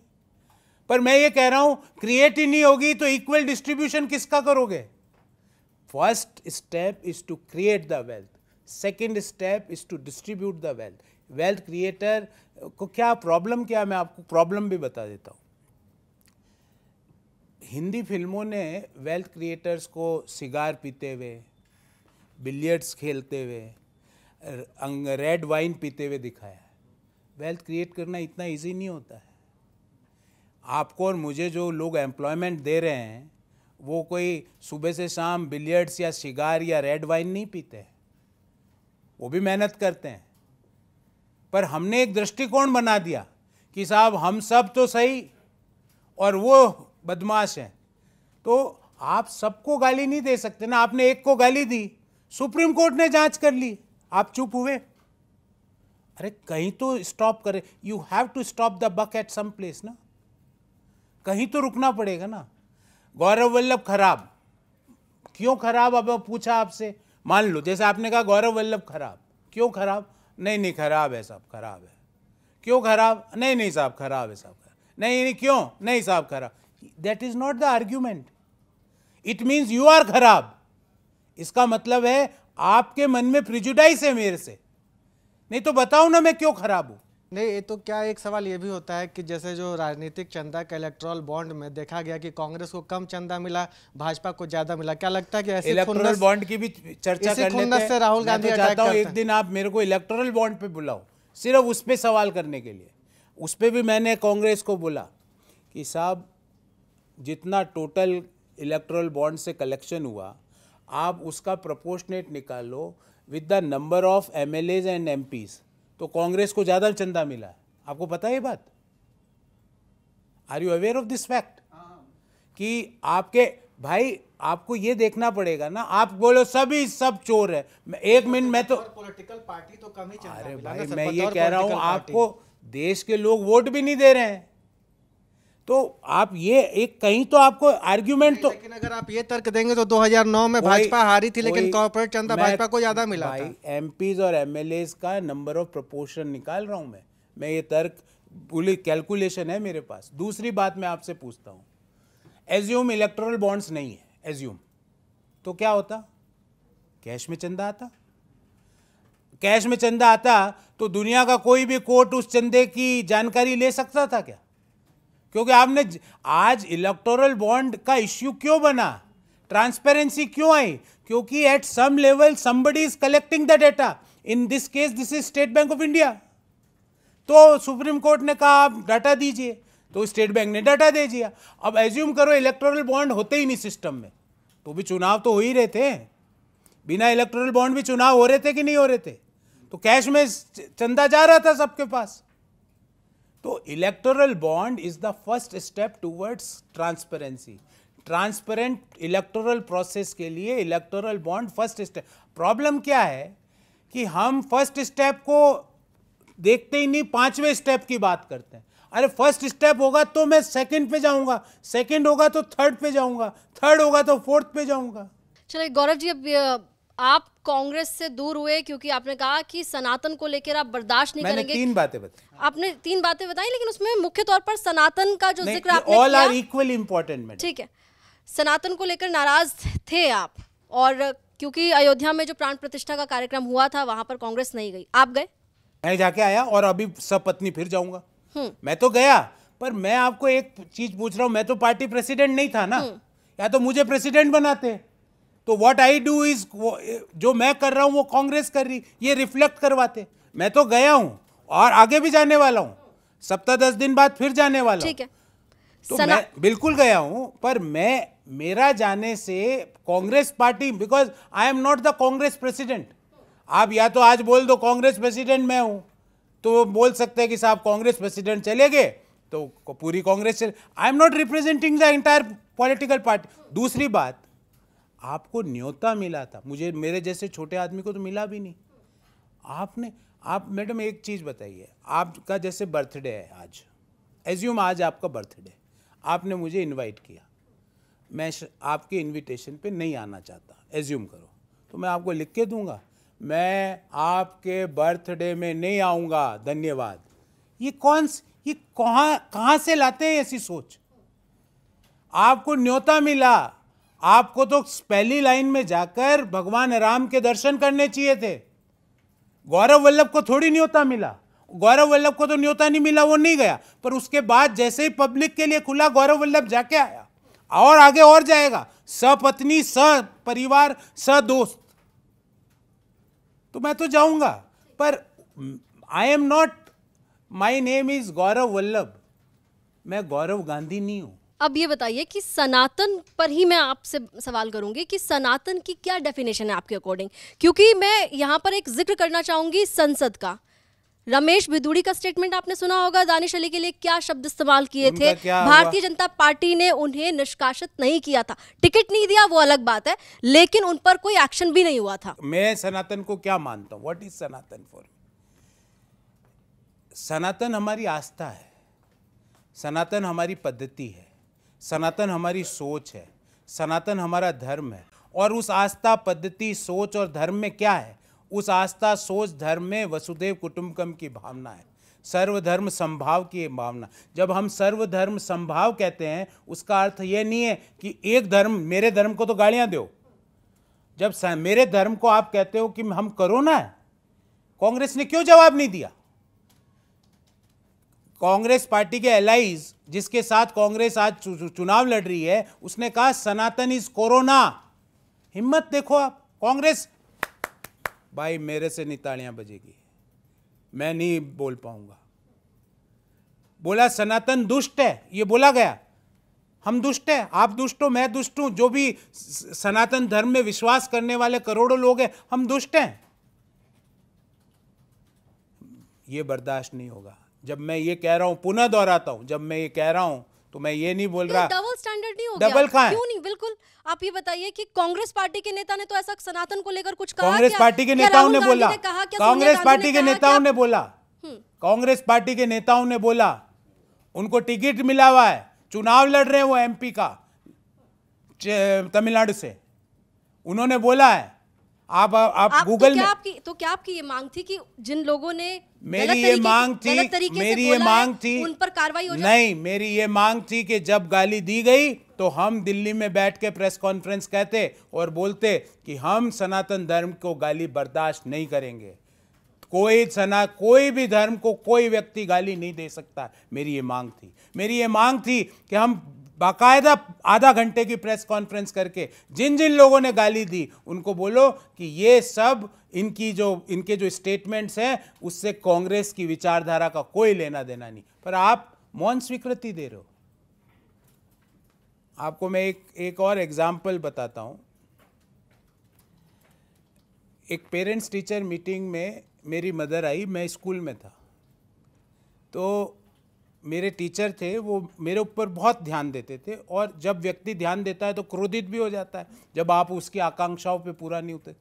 पर मैं ये कह रहा हूं क्रिएट ही नहीं होगी तो इक्वल डिस्ट्रीब्यूशन किसका करोगे first step is to create the wealth second step is to distribute the wealth wealth creator को क्या प्रॉब्लम क्या मैं आपको प्रॉब्लम भी बता देता हूं हिंदी फिल्मों ने वेल्थ क्रिएटर्स को सिगार पीते हुए बिलियर्ड्स खेलते हुए रेड वाइन पीते हुए दिखाया है वेल्थ क्रिएट करना इतना इजी नहीं होता है आपको और मुझे जो लोग एम्प्लॉयमेंट दे रहे हैं वो कोई सुबह से शाम बिलियर्ड्स या शिगार या रेड वाइन नहीं पीते हैं वो भी मेहनत करते हैं पर हमने एक दृष्टिकोण बना दिया कि साहब हम सब तो सही और वो बदमाश हैं तो आप सबको गाली नहीं दे सकते ना आपने एक को गाली दी सुप्रीम कोर्ट ने जांच कर ली आप चुप हुए अरे कहीं तो स्टॉप करे you have to stop the buck at some place ना कहीं तो रुकना पड़ेगा ना गौरव वल्लभ खराब क्यों खराब अब पूछा आपसे मान लो जैसे आपने कहा गौरव वल्लभ खराब क्यों खराब नहीं नहीं खराब है साहब खराब है क्यों खराब नहीं नहीं साहब खराब है साहब नहीं नहीं क्यों नहीं साहब खराब that is not the argument it means you are खराब इसका मतलब है आपके मन में प्रिजुडाइस है मेरे से नहीं तो बताओ ना मैं क्यों खराब हूँ नहीं ये तो क्या एक सवाल ये भी होता है कि जैसे जो राजनीतिक चंदा का इलेक्ट्रॉल बॉन्ड में देखा गया कि कांग्रेस को कम चंदा मिला भाजपा को ज्यादा मिला क्या लगता है कि ऐसे इलेक्ट्रल बॉन्ड की भी चर्चा कर लेते से राहुल गांधी तो चाहता हूँ एक दिन आप मेरे को इलेक्ट्रल बॉन्ड पे बुलाओ सिर्फ उस पर सवाल करने के लिए उस पर भी मैंने कांग्रेस को बोला कि साहब जितना टोटल इलेक्ट्रल बॉन्ड से कलेक्शन हुआ आप उसका प्रपोर्शनेट निकालो with the number of M L A's and M P's तो कांग्रेस को ज़्यादा चंदा मिला है आपको पता है ये बात are you aware of this fact कि आपके भाई आपको ये देखना पड़ेगा ना आप बोलो सभी सब चोर है एक मिनट मैं तो पॉलिटिकल पार्टी तो कम ही अरे भाई मैं ये कह रहा हूँ आपको देश के लोग वोट भी नहीं दे रहे हैं तो आप ये एक कहीं तो आपको आर्ग्यूमेंट तो लेकिन अगर आप ये तर्क देंगे तो 2009 में भाजपा हारी थी लेकिन कॉर्पोरेट चंदा भाजपा को ज्यादा मिला भाई एम और एम का नंबर ऑफ प्रोपोर्शन निकाल रहा हूँ मैं मैं ये तर्क बोले कैलकुलेशन है मेरे पास दूसरी बात मैं आपसे पूछता हूँ एज्यूम इलेक्ट्रल बॉन्ड्स नहीं है एज्यूम तो क्या होता कैश में चंदा आता कैश में चंदा आता तो दुनिया का कोई भी कोर्ट उस चंदे की जानकारी ले सकता था क्या क्योंकि आपने आज इलेक्टोरल बॉन्ड का इश्यू क्यों बना ट्रांसपेरेंसी क्यों आई क्योंकि at some level somebody is collecting the data in this case this is State Bank of India तो सुप्रीम कोर्ट ने कहा आप डाटा दीजिए तो स्टेट बैंक ने डाटा दे दिया अब एज्यूम करो इलेक्ट्रोरल बॉन्ड होते ही नहीं सिस्टम में तो भी चुनाव तो हो ही रहे थे बिना इलेक्ट्रोरल बॉन्ड भी चुनाव हो रहे थे कि नहीं हो रहे थे तो कैश में चंदा जा रहा था सबके पास तो electoral bond is the first step towards transparency transparent electoral process के लिए electoral bond first step problem क्या है कि हम फर्स्ट स्टेप को देखते ही नहीं पांचवें स्टेप की बात करते हैं अरे फर्स्ट स्टेप होगा तो मैं सेकंड पे जाऊंगा सेकंड होगा तो थर्ड पे जाऊंगा थर्ड होगा तो फोर्थ पे जाऊंगा चलिए गौरव जी अब आप कांग्रेस से दूर हुए क्योंकि आपने कहा कि सनातन को लेकर आप बर्दाश्त नहीं मैंने करेंगे तीन बातें बताई आपने तीन बातें बताई लेकिन उसमें मुख्य तौर पर सनातन का जो जिक्र आपने ऑल आर इक्वल इम्पोर्टेंट ठीक है सनातन को लेकर नाराज थे आप और क्योंकि अयोध्या में जो प्राण प्रतिष्ठा का कार्यक्रम हुआ था वहां पर कांग्रेस नहीं गई आप गए मैं जाके आया और अभी सब पत्नी फिर जाऊंगा हम्म। मैं तो गया पर मैं आपको एक चीज पूछ रहा हूँ मैं तो पार्टी प्रेसिडेंट नहीं था ना हम्म। या तो मुझे प्रेसिडेंट बनाते तो व्हाट आई डू इज जो मैं कर रहा हूँ वो कांग्रेस कर रही ये रिफ्लेक्ट करवाते मैं तो गया हूँ और आगे भी जाने वाला हूँ सप्ताह दस दिन बाद फिर जाने वाला ठीक है तो मैं बिल्कुल गया हूँ पर मैं मेरा जाने से Congress party because I am not the Congress president आप या तो आज बोल दो कांग्रेस प्रेसिडेंट मैं हूँ तो बोल सकते हैं कि साहब कांग्रेस प्रेसिडेंट चले गए तो पूरी Congress I am not representing the entire political party दूसरी बात आपको न्योता मिला था मुझे मेरे जैसे छोटे आदमी को तो मिला भी नहीं आपने आप मैडम एक चीज़ बताइए आपका जैसे बर्थडे है आज एज्यूम आज आपका बर्थडे आपने मुझे इनवाइट किया मैं आपके इनविटेशन पे नहीं आना चाहता एज्यूम करो तो मैं आपको लिख के दूंगा मैं आपके बर्थडे में नहीं आऊँगा धन्यवाद ये कौन ये कहाँ कहाँ से लाते हैं ऐसी सोच आपको न्योता मिला आपको तो पहली लाइन में जाकर भगवान राम के दर्शन करने चाहिए थे गौरव वल्लभ को थोड़ी न्योता मिला गौरव वल्लभ को तो न्योता नहीं मिला वो नहीं गया पर उसके बाद जैसे ही पब्लिक के लिए खुला गौरव वल्लभ जाके आया और आगे और जाएगा सपत्नी स परिवार स दोस्त तो मैं तो जाऊंगा पर I am not my name is Gaurav Vallabh मैं गौरव गांधी नहीं हूं अब ये बताइए कि सनातन पर ही मैं आपसे सवाल करूंगी कि सनातन की क्या डेफिनेशन है आपके अकॉर्डिंग क्योंकि मैं यहाँ पर एक जिक्र करना चाहूंगी संसद का रमेश भिदुड़ी का स्टेटमेंट आपने सुना होगा दानिश अली के लिए क्या शब्द इस्तेमाल किए थे भारतीय जनता पार्टी ने उन्हें निष्कासित नहीं किया था टिकट नहीं दिया वो अलग बात है लेकिन उन पर कोई एक्शन भी नहीं हुआ था मैं सनातन को क्या मानता हूँ what is Sanatan for Sanatan हमारी आस्था है सनातन हमारी पद्धति है सनातन हमारी सोच है सनातन हमारा धर्म है और उस आस्था पद्धति सोच और धर्म में क्या है उस आस्था सोच धर्म में वसुदेव कुटुम्बकम की भावना है सर्वधर्म संभाव की भावना जब हम सर्वधर्म संभाव कहते हैं उसका अर्थ यह नहीं है कि एक धर्म मेरे धर्म को तो गालियां दो जब मेरे धर्म को आप कहते हो कि हम करो ना कांग्रेस ने क्यों जवाब नहीं दिया कांग्रेस पार्टी के एलाइज जिसके साथ कांग्रेस आज चुनाव लड़ रही है उसने कहा सनातन इज कोरोना हिम्मत देखो आप कांग्रेस भाई मेरे से नहीं तालियां बजेगी मैं नहीं बोल पाऊंगा बोला सनातन दुष्ट है ये बोला गया हम दुष्ट हैं आप दुष्ट हो मैं दुष्ट हूं जो भी सनातन धर्म में विश्वास करने वाले करोड़ों लोग हैं हम दुष्ट हैं ये बर्दाश्त नहीं होगा जब मैं ये कह रहा हूँ पुनः दोहराता हूँ जब मैं ये कह रहा हूँ तो मैं ये नहीं बोल रहा डबल स्टैंडर्ड नहीं हो डबल गया क्यों नहीं बिल्कुल आप ये बताइए कि कांग्रेस पार्टी के नेता ने तो ऐसा सनातन को लेकर कुछ कहा कांग्रेस पार्टी के नेताओं ने बोला कांग्रेस पार्टी के नेताओं ने बोला कांग्रेस पार्टी के नेताओं ने बोला उनको टिकट मिला हुआ है चुनाव लड़ रहे हैं वो एमपी का तमिलनाडु से उन्होंने बोला है आप आप, आप गूगल तो क्या में आपकी तो क्या आपकी ये मांग थी कि जिन लोगों ने मेरी ये मांग थी मेरी ये मांग थी उन पर कार्रवाई नहीं मेरी ये मांग थी कि जब गाली दी गई तो हम दिल्ली में बैठ के प्रेस कॉन्फ्रेंस कहते और बोलते कि हम सनातन धर्म को गाली बर्दाश्त नहीं करेंगे कोई सना कोई भी धर्म को कोई व्यक्ति गाली नहीं दे सकता मेरी ये मांग थी मेरी ये मांग थी कि हम बाकायदा आधा घंटे की प्रेस कॉन्फ्रेंस करके जिन जिन लोगों ने गाली दी उनको बोलो कि ये सब इनकी जो इनके जो स्टेटमेंट्स हैं उससे कांग्रेस की विचारधारा का कोई लेना देना नहीं पर आप मौन स्वीकृति दे रहे हो आपको मैं एक एक और एग्जाम्पल बताता हूँ एक पेरेंट्स टीचर मीटिंग में मेरी मदर आई मैं स्कूल में था तो मेरे टीचर थे वो मेरे ऊपर बहुत ध्यान देते थे और जब व्यक्ति ध्यान देता है तो क्रोधित भी हो जाता है जब आप उसकी आकांक्षाओं पे पूरा नहीं होते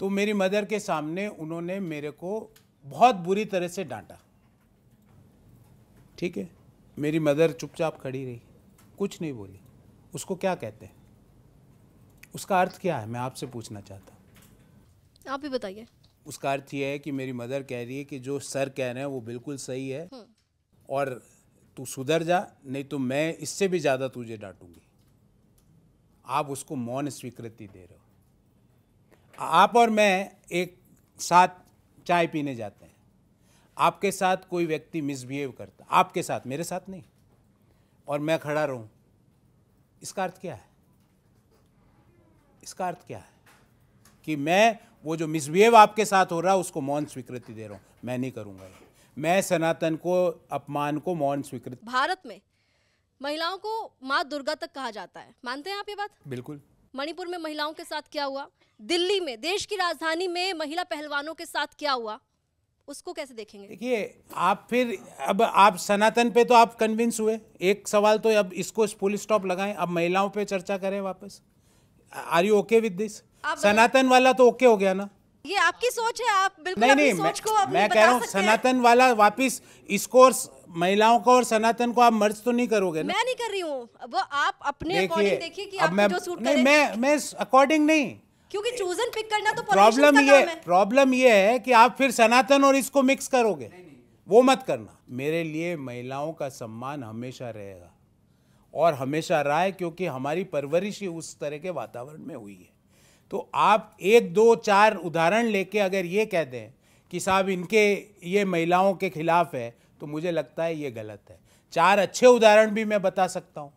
तो मेरी मदर के सामने उन्होंने मेरे को बहुत बुरी तरह से डांटा ठीक है मेरी मदर चुपचाप खड़ी रही कुछ नहीं बोली उसको क्या कहते हैं उसका अर्थ क्या है मैं आपसे पूछना चाहता हूँ आप भी बताइए उसका अर्थ यह है कि मेरी मदर कह रही है कि जो सर कह रहे हैं वो बिल्कुल सही है हम्म। और तू सुधर जा नहीं तो मैं इससे भी ज़्यादा तुझे डांटूंगी आप उसको मौन स्वीकृति दे रहे हो आप और मैं एक साथ चाय पीने जाते हैं आपके साथ कोई व्यक्ति मिसबिहेव करता आपके साथ मेरे साथ नहीं और मैं खड़ा रहूं इसका अर्थ क्या है इसका अर्थ क्या है कि मैं वो जो मिसबिहेव आपके साथ हो रहा है उसको मौन स्वीकृति दे रहा हूं मैं नहीं करूंगा ये मैं सनातन को अपमान को मौन स्वीकृत भारत में महिलाओं को माँ दुर्गा तक कहा जाता है मानते हैं आप ये बात बिल्कुल मणिपुर में महिलाओं के साथ क्या हुआ दिल्ली में देश की राजधानी में महिला पहलवानों के साथ क्या हुआ उसको कैसे देखेंगे देखिए आप फिर अब आप सनातन पे तो आप कन्विंस हुए एक सवाल तो अब इसको पुलिस स्टॉप लगाएं अब महिलाओं पे चर्चा करें वापस are you okay with this Sanatan वाला तो ओके okay हो गया ना ये आपकी सोच है आप बिल्कुल नहीं, नहीं, सोच को मैं कह रहा हूँ सनातन वाला वापिस इसको महिलाओं को और सनातन को आप मर्ज तो नहीं करोगे ना मैं नहीं कर रही हूँ वो आप अपने देखिए कि आप जो सूट नहीं, मैं मैं अकॉर्डिंग नहीं क्योंकि चूजन पिक करना तो प्रॉब्लम ये प्रॉब्लम ये है कि आप फिर सनातन और इसको मिक्स करोगे वो मत करना मेरे लिए महिलाओं का सम्मान हमेशा रहेगा और हमेशा रहा है क्योंकि हमारी परवरिश ही उस तरह के वातावरण में हुई है तो आप एक दो चार उदाहरण लेके अगर ये कह दें कि साहब इनके ये महिलाओं के खिलाफ है तो मुझे लगता है ये गलत है चार अच्छे उदाहरण भी मैं बता सकता हूँ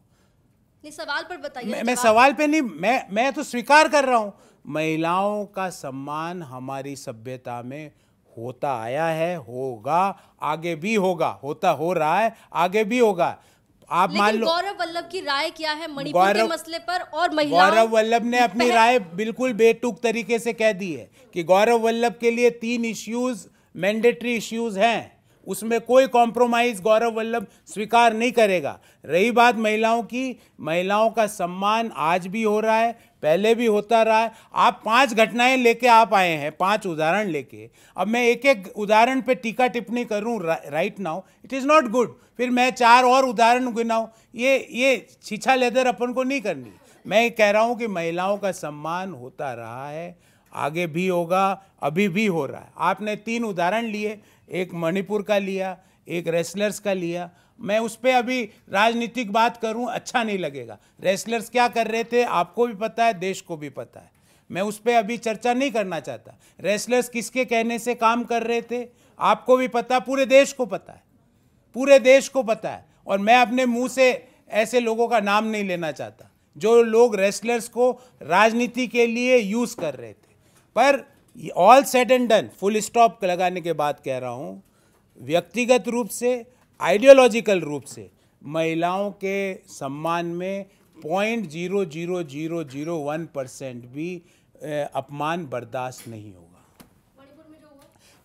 नहीं सवाल पर बताइए मैं, मैं सवाल पे नहीं मैं मैं तो स्वीकार कर रहा हूँ महिलाओं का सम्मान हमारी सभ्यता में होता आया है होगा आगे भी होगा होता हो रहा है आगे भी होगा आप मान लो गौरव वल्लभ की राय क्या है मणिपुर के मसले पर और महिलाओं गौरव वल्लभ ने अपनी राय बिल्कुल बेटूक तरीके से कह दी है कि गौरव वल्लभ के लिए तीन इश्यूज मैंडेटरी इश्यूज हैं उसमें कोई कॉम्प्रोमाइज़ गौरव वल्लभ स्वीकार नहीं करेगा रही बात महिलाओं की महिलाओं का सम्मान आज भी हो रहा है पहले भी होता रहा है आप पांच घटनाएं लेके आप आए हैं पांच उदाहरण लेके अब मैं एक एक उदाहरण पे टीका टिप्पणी करूं रा, right now it is not good फिर मैं चार और उदाहरण गिनाऊँ ये ये छीछा लेदर अपन को नहीं करनी मैं कह रहा हूँ कि महिलाओं का सम्मान होता रहा है आगे भी होगा अभी भी हो रहा है आपने तीन उदाहरण लिए एक मणिपुर का लिया एक रेसलर्स का लिया मैं उस पर अभी राजनीतिक बात करूं अच्छा नहीं लगेगा रेसलर्स क्या कर रहे थे आपको भी पता है देश को भी पता है मैं उस पर अभी चर्चा नहीं करना चाहता रेसलर्स किसके कहने से काम कर रहे थे आपको भी पता पूरे देश को पता है पूरे देश को पता है और मैं अपने मुंह से ऐसे लोगों का नाम नहीं लेना चाहता जो लोग रेसलर्स को राजनीति के लिए यूज़ कर रहे थे पर all set and done full stop लगाने के बाद कह रहा हूँ व्यक्तिगत रूप से आइडियोलॉजिकल रूप से महिलाओं के सम्मान में point zero zero zero zero one percent भी अपमान बर्दाश्त नहीं होगा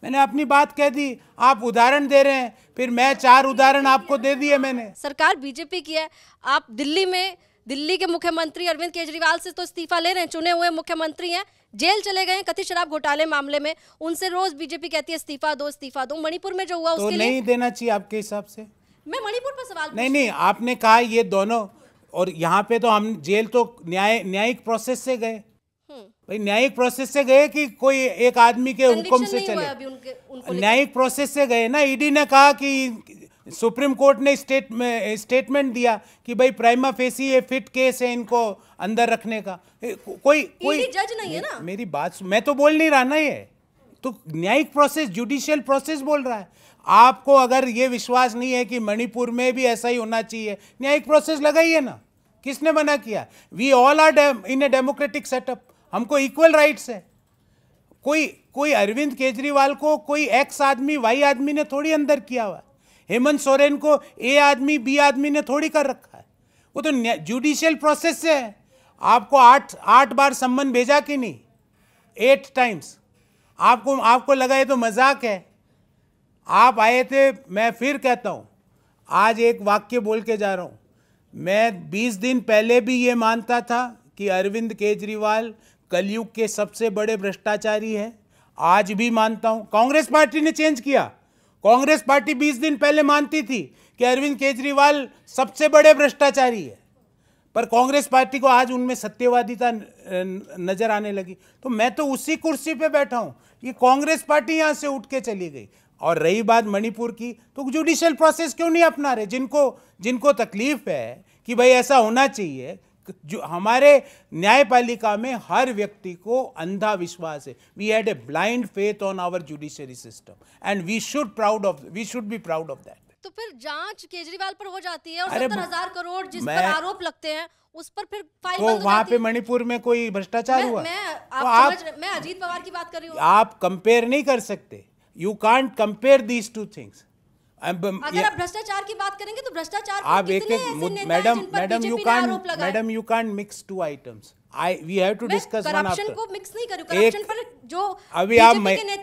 मैंने अपनी बात कह दी आप उदाहरण दे रहे हैं फिर मैं चार उदाहरण आपको दे दिए मैंने सरकार बीजेपी की है आप दिल्ली में दिल्ली के मुख्यमंत्री अरविंद केजरीवाल से तो इस्तीफा ले रहे हैं चुने हुए मुख्यमंत्री हैं जेल चले गए कथित शराब घोटाले मामले में उनसे रोज बीजेपी कहती है इस्तीफा दो इस्तीफा दो मणिपुर में जो हुआ तो उसके नहीं लिए... देना चाहिए आपके हिसाब से मैं मणिपुर पर सवाल नहीं नहीं आपने कहा ये दोनों और यहाँ पे तो हम जेल तो न्याय न्यायिक प्रोसेस से गए हम्म। भाई न्यायिक प्रोसेस से गए कि कोई एक आदमी के हुक्म से चले न्यायिक प्रोसेस से गए ना ईडी e ने कहा कि सुप्रीम कोर्ट ने स्टेट स्टेटमेंट दिया कि भाई प्राइमा फेसी ये फिट केस है इनको अंदर रखने का कोई कोई जज नहीं है ना मेरी बात मैं तो बोल नहीं रहा ना ये तो न्यायिक प्रोसेस जुडिशियल प्रोसेस बोल रहा है आपको अगर ये विश्वास नहीं है कि मणिपुर में भी ऐसा ही होना चाहिए न्यायिक प्रोसेस लगाइए ना किसने मना किया we all are in a democratic setup हमको इक्वल राइट्स है कोई कोई अरविंद केजरीवाल को कोई एक्स आदमी वाई आदमी ने थोड़ी अंदर किया हुआ हेमंत सोरेन को ए आदमी बी आदमी ने थोड़ी कर रखा है वो तो जुडिशियल प्रोसेस से है आपको आठ आठ बार सम्मन भेजा कि नहीं एट टाइम्स आपको आपको लगा ये तो मजाक है आप आए थे मैं फिर कहता हूँ आज एक वाक्य बोल के जा रहा हूँ मैं 20 दिन पहले भी ये मानता था कि अरविंद केजरीवाल कलयुग के सबसे बड़े भ्रष्टाचारी है आज भी मानता हूँ कांग्रेस पार्टी ने चेंज किया कांग्रेस पार्टी 20 दिन पहले मानती थी कि अरविंद केजरीवाल सबसे बड़े भ्रष्टाचारी है पर कांग्रेस पार्टी को आज उनमें सत्यवादिता नजर आने लगी तो मैं तो उसी कुर्सी पे बैठा हूँ ये कांग्रेस पार्टी यहाँ से उठ के चली गई और रही बात मणिपुर की तो जुडिशियल प्रोसेस क्यों नहीं अपना रहे जिनको जिनको तकलीफ है कि भाई ऐसा होना चाहिए जो हमारे न्यायपालिका में हर व्यक्ति को अंधा विश्वास है we had a blind faith on our judiciary system and we should proud of we should be proud of that तो फिर जांच केजरीवाल पर हो जाती है और सत्तर हजार करोड़ जिस पर आरोप लगते हैं उस पर फिर फाइल तो वहाँ पे मणिपुर में कोई भ्रष्टाचार हुआ मैं, आप, तो आप मैं अजीत पवार की बात कर रही हूँ आप कंपेयर नहीं कर सकते you can't compare these two things अगर आप भ्रष्टाचार की बात करेंगे तो भ्रष्टाचार आप एक madam madam you can't madam you can't mix two items I we have to discuss को मिक्स नहीं करूं करप्शन पर जो अभी आप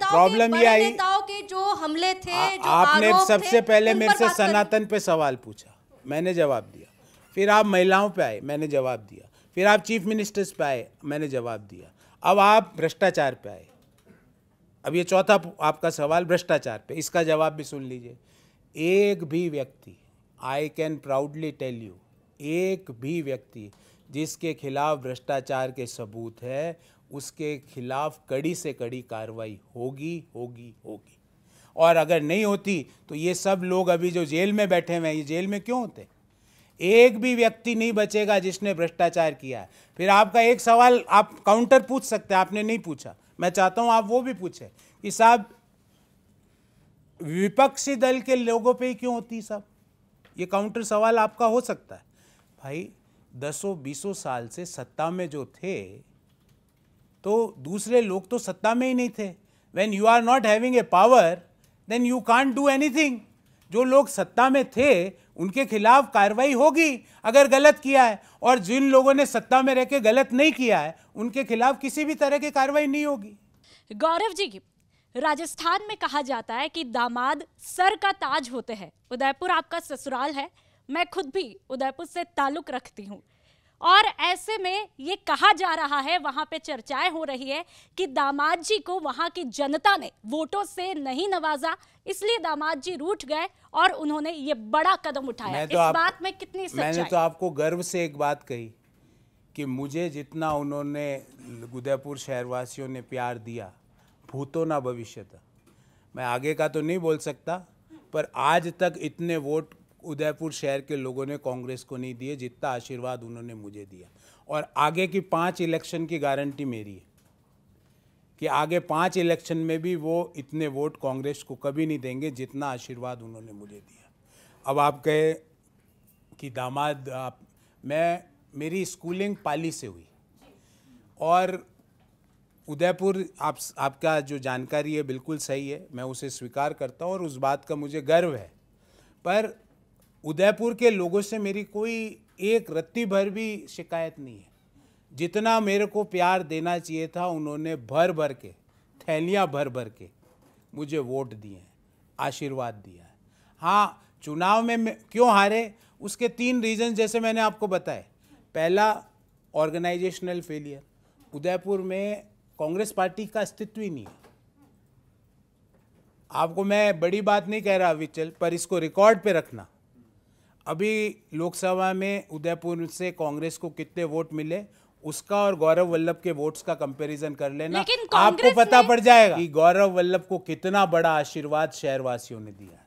प्रॉब्लम ये आई नेताओं के जो हमले थे जो आपने सबसे पहले मेरे से सनातन पे सवाल पूछा मैंने जवाब दिया फिर आप महिलाओं पे आए मैंने जवाब दिया फिर आप चीफ मिनिस्टर्स पे आए मैंने जवाब दिया अब आप भ्रष्टाचार पे आए अब ये चौथा आपका सवाल भ्रष्टाचार पे इसका जवाब भी सुन लीजिए एक भी व्यक्ति I can proudly tell you एक भी व्यक्ति जिसके खिलाफ भ्रष्टाचार के सबूत है उसके खिलाफ कड़ी से कड़ी कार्रवाई होगी होगी होगी और अगर नहीं होती तो ये सब लोग अभी जो जेल में बैठे हुए हैं ये जेल में क्यों होते एक भी व्यक्ति नहीं बचेगा जिसने भ्रष्टाचार किया है फिर आपका एक सवाल आप काउंटर पूछ सकते हैं आपने नहीं पूछा मैं चाहता हूँ आप वो भी पूछें कि साहब विपक्षी दल के लोगों पे ही क्यों होती सब ये काउंटर सवाल आपका हो सकता है भाई दसों बीसों साल से सत्ता में जो थे तो दूसरे लोग तो सत्ता में ही नहीं थे when you are not having a power then you can't do anything जो लोग सत्ता में थे उनके खिलाफ कार्रवाई होगी अगर गलत किया है और जिन लोगों ने सत्ता में रह के गलत नहीं किया है उनके खिलाफ किसी भी तरह की कार्रवाई नहीं होगी गौरव जी राजस्थान में कहा जाता है कि दामाद सर का ताज होते हैं उदयपुर आपका ससुराल है मैं खुद भी उदयपुर से ताल्लुक़ रखती हूँ और ऐसे में ये कहा जा रहा है वहां पे चर्चाएं हो रही है कि दामाद जी को वहां की जनता ने वोटों से नहीं नवाजा इसलिए दामाद जी रूठ गए और उन्होंने ये बड़ा कदम उठाया तो इस बात में कितनी सच्चाई? मैंने तो आपको गर्व से एक बात कही कि मुझे जितना उन्होंने उदयपुर शहरवासियों ने प्यार दिया भूतो ना भविष्य मैं आगे का तो नहीं बोल सकता पर आज तक इतने वोट उदयपुर शहर के लोगों ने कांग्रेस को नहीं दिए जितना आशीर्वाद उन्होंने मुझे दिया और आगे की पांच इलेक्शन की गारंटी मेरी है कि आगे पांच इलेक्शन में भी वो इतने वोट कांग्रेस को कभी नहीं देंगे जितना आशीर्वाद उन्होंने मुझे दिया अब आप कहे कि दामाद आप मैं मेरी स्कूलिंग पाली से हुई और उदयपुर आप आपका जो जानकारी है बिल्कुल सही है मैं उसे स्वीकार करता हूँ और उस बात का मुझे गर्व है पर उदयपुर के लोगों से मेरी कोई एक रत्ती भर भी शिकायत नहीं है जितना मेरे को प्यार देना चाहिए था उन्होंने भर भर के थैलियाँ भर भर के मुझे वोट दिए हैं आशीर्वाद दिया है हाँ चुनाव में क्यों हारे उसके तीन रीजन जैसे मैंने आपको बताए पहला ऑर्गेनाइजेशनल फेलियर उदयपुर में कांग्रेस पार्टी का अस्तित्व ही नहीं है आपको मैं बड़ी बात नहीं कह रहा विचल पर इसको रिकॉर्ड पे रखना अभी लोकसभा में उदयपुर से कांग्रेस को कितने वोट मिले उसका और गौरव वल्लभ के वोट्स का कंपैरिजन कर लेना आपको पता पड़ जाएगा कि गौरव वल्लभ को कितना बड़ा आशीर्वाद शहरवासियों ने दिया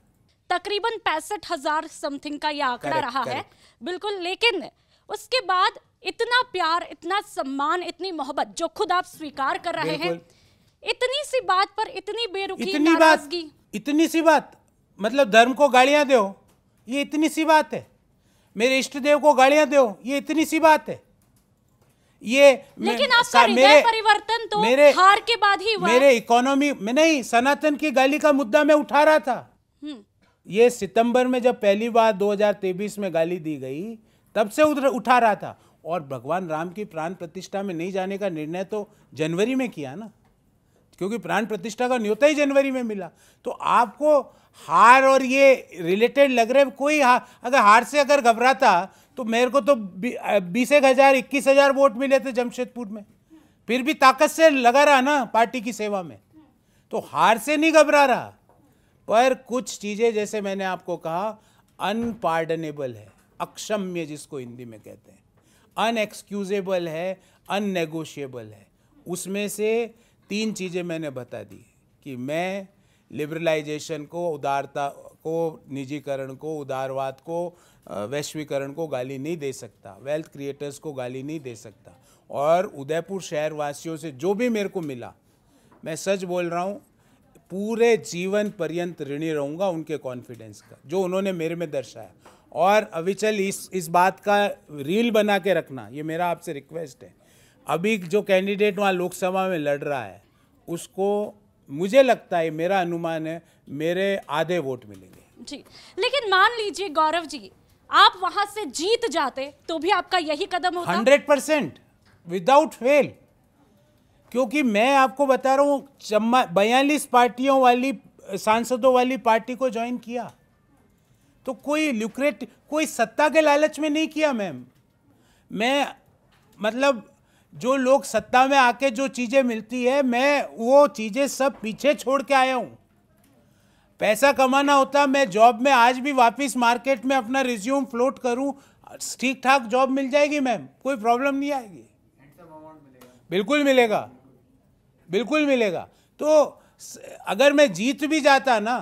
तकरीबन पैंसठ हजार समथिंग का यह आंकड़ा रहा correct. है बिल्कुल लेकिन उसके बाद इतना प्यार इतना सम्मान इतनी मोहब्बत जो खुद आप स्वीकार कर रहे हैं इतनी सी बात पर इतनी बेरुखी इतनी बात इतनी सी बात मतलब धर्म को गालियां दो ये इतनी सी बात है मेरे इष्ट देव को गालियां दो ये इतनी सी बात है ये लेकिन आपका मेरे परिवर्तन तो मेरे हार के बाद ही हुआ मेरे इकोनॉमी में नहीं सनातन की गाली का मुद्दा मैं उठा रहा था हम्म। ये सितंबर में जब पहली बार 2023 में गाली दी गई तब से उधर उठा रहा था और भगवान राम की प्राण प्रतिष्ठा में नहीं जाने का निर्णय तो जनवरी में किया ना क्योंकि प्राण प्रतिष्ठा का न्योता ही जनवरी में मिला तो आपको हार और ये रिलेटेड लग रहे कोई हार अगर हार से अगर घबराता तो मेरे को तो बीस एक हज़ार इक्कीस हज़ार वोट मिले थे जमशेदपुर में फिर भी ताकत से लगा रहा ना पार्टी की सेवा में तो हार से नहीं घबरा रहा पर कुछ चीज़ें जैसे मैंने आपको कहा अनपार्डनेबल है अक्षम्य जिसको हिंदी में कहते हैं अनएक्सक्यूजेबल है अननेगोशिएबल है उसमें से तीन चीज़ें मैंने बता दी कि मैं लिबरलाइजेशन को उदारता को निजीकरण को उदारवाद को वैश्वीकरण को गाली नहीं दे सकता वेल्थ क्रिएटर्स को गाली नहीं दे सकता और उदयपुर शहरवासियों से जो भी मेरे को मिला मैं सच बोल रहा हूँ पूरे जीवन पर्यंत ऋणी रहूँगा उनके कॉन्फिडेंस का जो उन्होंने मेरे में दर्शाया और अविचल इस इस बात का रील बना के रखना ये मेरा आपसे रिक्वेस्ट है अभी जो कैंडिडेट वहाँ लोकसभा में लड़ रहा है उसको मुझे लगता है मेरा अनुमान है मेरे आधे वोट मिलेंगे जी लेकिन मान लीजिए गौरव जी आप वहां से जीत जाते तो भी आपका यही कदम होता हंड्रेड परसेंट विदाउट फेल क्योंकि मैं आपको बता रहा हूँ बयालीस पार्टियों वाली सांसदों वाली पार्टी को ज्वाइन किया तो कोई ल्यूक्रेट कोई सत्ता के लालच में नहीं किया मैम मैं मतलब जो लोग सत्ता में आके जो चीज़ें मिलती है मैं वो चीज़ें सब पीछे छोड़ के आया हूँ पैसा कमाना होता मैं जॉब में आज भी वापस मार्केट में अपना रिज्यूम फ्लोट करूँ ठीक ठाक जॉब मिल जाएगी मैम कोई प्रॉब्लम नहीं आएगी बिल्कुल मिलेगा बिल्कुल मिलेगा तो अगर मैं जीत भी जाता ना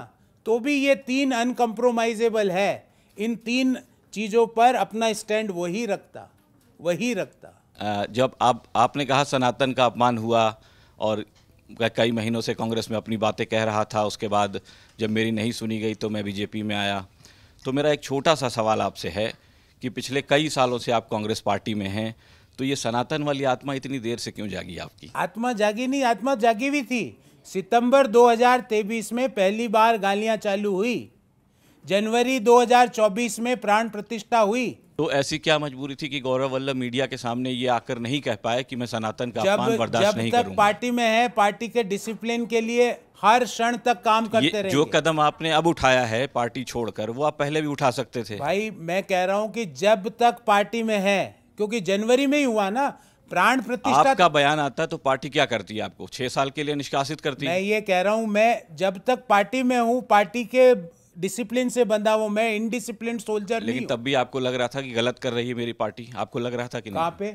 तो भी ये तीन अनकम्प्रोमाइजेबल है इन तीन चीज़ों पर अपना स्टैंड वही रखता वही रखता जब आप आपने कहा सनातन का अपमान हुआ और कई महीनों से कांग्रेस में अपनी बातें कह रहा था उसके बाद जब मेरी नहीं सुनी गई तो मैं बीजेपी में आया तो मेरा एक छोटा सा सवाल आपसे है कि पिछले कई सालों से आप कांग्रेस पार्टी में हैं तो ये सनातन वाली आत्मा इतनी देर से क्यों जागी आपकी आत्मा जागी नहीं आत्मा जागी भी थी सितंबर 2023 में पहली बार गालियां चालू हुई जनवरी 2024 में प्राण प्रतिष्ठा हुई तो ऐसी क्या मजबूरी थी कि गौरव वल्लभ मीडिया के सामने ये आकर नहीं कह पाए कि मैं सनातन का अपमान बर्दाश्त नहीं करूंगा। जब तक पार्टी में है पार्टी के डिसिप्लिन के लिए हर क्षण तक काम करते रहे जो कदम आपने अब उठाया है पार्टी छोड़कर वो आप पहले भी उठा सकते थे भाई मैं कह रहा हूँ कि जब तक पार्टी में है क्योंकि जनवरी में ही हुआ ना प्राण प्रतिष्ठा आपका बयान आता है तो पार्टी क्या करती है आपको छह साल के लिए निष्कासित करती है मैं ये कह रहा हूँ मैं जब तक पार्टी में हूँ पार्टी के डिसिप्लिन से बंधा हूं मैं इनडिसिप्लिन सोल्जर लेकिन तब भी आपको लग रहा था कि गलत कर रही है मेरी पार्टी आपको लग रहा था कि कहां पे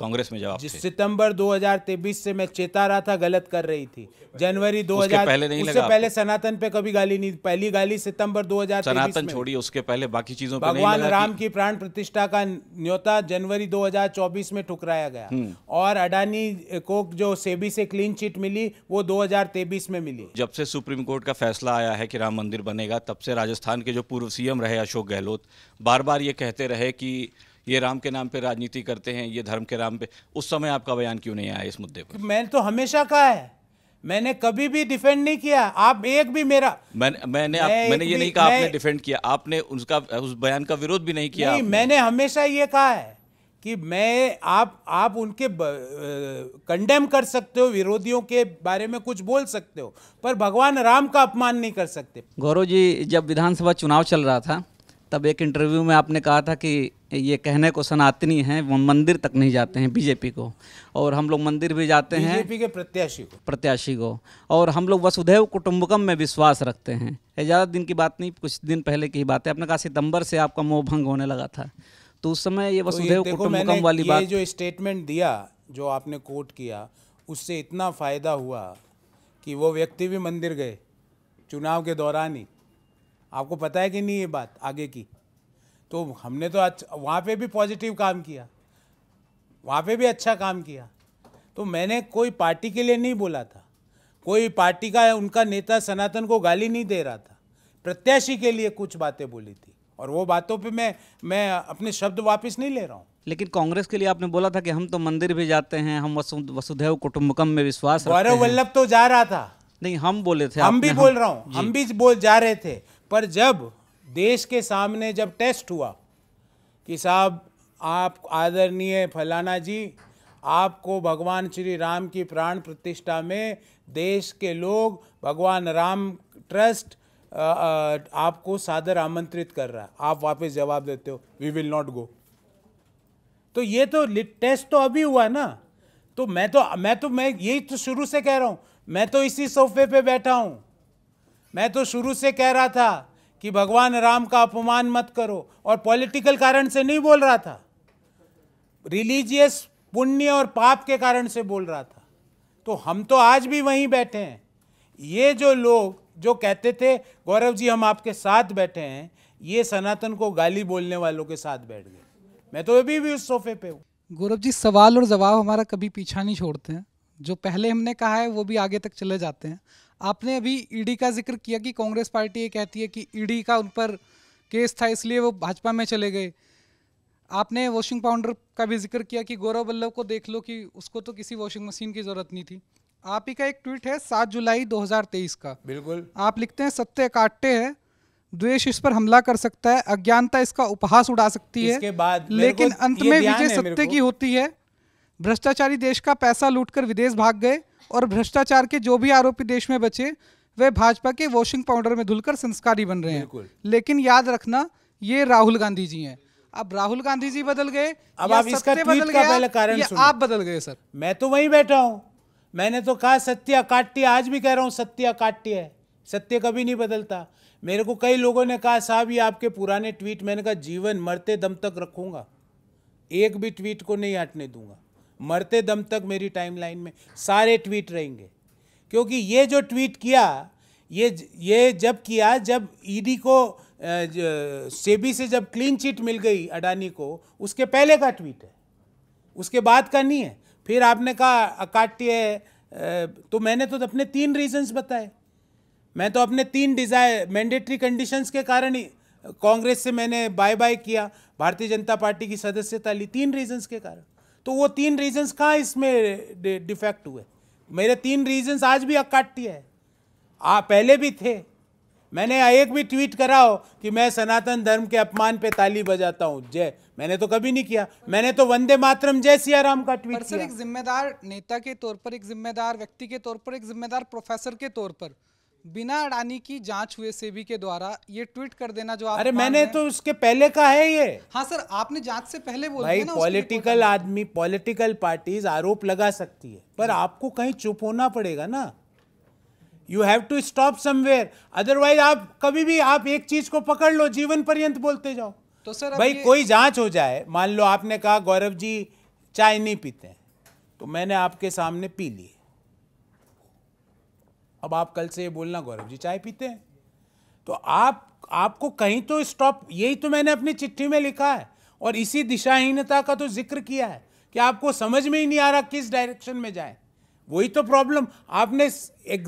कांग्रेस में जवाब सितंबर 2023 से मैं चेता रहा था गलत कर रही थी जनवरी दो हजार पहले नहीं उससे पहले सनातन पे कभी गाली नहीं पहली गाली सितंबर 2023 सनातन छोड़ी उसके पहले बाकी चीजों पे भगवान राम की प्राण प्रतिष्ठा का न्योता जनवरी 2024 में ठुकराया गया हम्म। और अडानी को जो सेबी से क्लीन चिट मिली वो 2023 में मिली जब से सुप्रीम कोर्ट का फैसला आया है की राम मंदिर बनेगा तब से राजस्थान के जो पूर्व सीएम रहे अशोक गहलोत बार बार ये कहते रहे की ये राम के नाम पे राजनीति करते हैं ये धर्म के नाम पे उस समय आपका बयान क्यों नहीं आया इस मुद्दे पर मैंने तो हमेशा कहा है मैंने कभी भी डिफेंड नहीं किया आप एक भी मेरा मैं, मैंने आप, मैंने ये नहीं कहा आपने डिफेंड किया आपने उसका उस बयान का विरोध भी नहीं किया नहीं, मैंने हमेशा ये कहा है कि मैं आप आप उनके कंडेम कर सकते हो विरोधियों के बारे में कुछ बोल सकते हो पर भगवान राम का अपमान नहीं कर सकते गौरव जी जब विधानसभा चुनाव चल रहा था तब एक इंटरव्यू में आपने कहा था कि ये कहने को सनातनी है वो मंदिर तक नहीं जाते हैं बीजेपी को और हम लोग मंदिर भी जाते हैं बीजेपी के प्रत्याशी को प्रत्याशी को और हम लोग वसुधैव कुटुम्बकम में विश्वास रखते हैं ज़्यादा दिन की बात नहीं कुछ दिन पहले की बात है आपने कहा सितंबर से आपका मोह भंग होने लगा था तो उस समय ये तो वसुधैव तो वाली बात जो स्टेटमेंट दिया जो आपने कोट किया उससे इतना फ़ायदा हुआ कि वो व्यक्ति भी मंदिर गए चुनाव के दौरान ही आपको पता है कि नहीं ये बात आगे की तो हमने तो अच्छा वहाँ पे भी पॉजिटिव काम किया वहाँ पे भी अच्छा काम किया तो मैंने कोई पार्टी के लिए नहीं बोला था कोई पार्टी का उनका नेता सनातन को गाली नहीं दे रहा था प्रत्याशी के लिए कुछ बातें बोली थी और वो बातों पे मैं मैं अपने शब्द वापस नहीं ले रहा हूँ लेकिन कांग्रेस के लिए आपने बोला था कि हम तो मंदिर भी जाते हैं हम वसुधैव कुटुम्बकम में विश्वास गौरव वल्लभ तो जा रहा था नहीं हम बोले थे हम भी बोल रहा हूँ हम भी बोल जा रहे थे पर जब देश के सामने जब टेस्ट हुआ कि साहब आप आदरणीय फलाना जी आपको भगवान श्री राम की प्राण प्रतिष्ठा में देश के लोग भगवान राम ट्रस्ट आपको सादर आमंत्रित कर रहा है आप वापस जवाब देते हो वी विल नॉट गो तो ये तो टेस्ट तो अभी हुआ ना तो मैं तो मैं तो मैं यही तो शुरू से कह रहा हूँ मैं तो इसी सोफे पे बैठा हूँ मैं तो शुरू से कह रहा था कि भगवान राम का अपमान मत करो और पॉलिटिकल कारण से नहीं बोल रहा था रिलीजियस पुण्य और पाप के कारण से बोल रहा था तो हम तो आज भी वहीं बैठे हैं ये जो लोग जो कहते थे गौरव जी हम आपके साथ बैठे हैं ये सनातन को गाली बोलने वालों के साथ बैठ गए मैं तो अभी भी उस सोफे पे हूँ गौरव जी सवाल और जवाब हमारा कभी पीछा नहीं छोड़ते हैं जो पहले हमने कहा है वो भी आगे तक चले जाते हैं आपने अभी ईडी का जिक्र किया कि कांग्रेस पार्टी ये कहती है कि ईडी का उन पर केस था इसलिए वो भाजपा में चले गए आपने वॉशिंग पाउडर का भी जिक्र किया कि गौरव बल्लभ को देख लो कि उसको तो किसी वॉशिंग मशीन की ज़रूरत नहीं थी आप ही का एक ट्वीट है सात जुलाई 2023 का बिल्कुल आप लिखते हैं सत्य काटते हैं द्वेष इस पर हमला कर सकता है अज्ञानता इसका उपहास उड़ा सकती है बाद लेकिन अंत में विजय सत्य की होती है भ्रष्टाचारी देश का पैसा लूटकर विदेश भाग गए और भ्रष्टाचार के जो भी आरोपी देश में बचे वे भाजपा के वॉशिंग पाउडर में धुलकर संस्कारी बन रहे हैं लेकिन याद रखना ये राहुल गांधी जी हैं अब राहुल गांधी जी बदल गए अब आप इसका बदल का पहले कारण आप बदल गए सर मैं तो वहीं बैठा हूँ मैंने तो कहा सत्य अकाट्य आज भी कह रहा हूँ सत्य अकाट्य है सत्य कभी नहीं बदलता मेरे को कई लोगों ने कहा साहब ये आपके पुराने ट्वीट मैंने कहा जीवन मरते दम तक रखूंगा एक भी ट्वीट को नहीं हटने दूंगा मरते दम तक मेरी टाइमलाइन में सारे ट्वीट रहेंगे क्योंकि ये जो ट्वीट किया ये ये जब किया जब ईडी e को सेबी से जब क्लीन चिट मिल गई अडानी को उसके पहले का ट्वीट है उसके बाद का नहीं है फिर आपने कहा अकाट्य तो मैंने तो अपने तीन रीजंस बताए मैं तो अपने तीन डिजायर मैंडेटरी कंडीशंस के कारण ही कांग्रेस से मैंने बाय बाय किया भारतीय जनता पार्टी की सदस्यता ली तीन रीजंस के कारण तो वो तीन रीजंस कहाँ इसमें डिफेक्ट हुए मेरे तीन रीजंस आज भी अकाट्य है आ पहले भी थे मैंने एक भी ट्वीट करा हो कि मैं सनातन धर्म के अपमान पे ताली बजाता हूँ जय मैंने तो कभी नहीं किया मैंने तो वंदे मातरम जय सिया राम का ट्वीट किया। सर एक जिम्मेदार नेता के तौर पर एक जिम्मेदार व्यक्ति के तौर पर एक जिम्मेदार प्रोफेसर के तौर पर बिना अडानी की जांच हुए सेबी के द्वारा ये ट्वीट कर देना जो आप अरे मैंने तो उसके पहले का है ये हाँ सर आपने जांच से पहले बोला भाई पॉलिटिकल आदमी पॉलिटिकल पार्टीज आरोप लगा सकती है पर आपको कहीं चुप होना पड़ेगा ना you have to stop somewhere otherwise आप कभी भी आप एक चीज को पकड़ लो जीवन पर्यंत बोलते जाओ तो सर भाई कोई जांच हो जाए मान लो आपने कहा गौरव जी चाय नहीं पीते हैं तो मैंने आपके सामने पी ली अब आप कल से ये बोलना गौरव जी चाय पीते हैं तो आप आपको कहीं तो स्टॉप यही तो मैंने अपनी चिट्ठी में लिखा है और इसी दिशाहीनता का तो जिक्र किया है कि आपको समझ में ही नहीं आ रहा किस डायरेक्शन में जाए वही तो प्रॉब्लम आपने एग्जैक्टली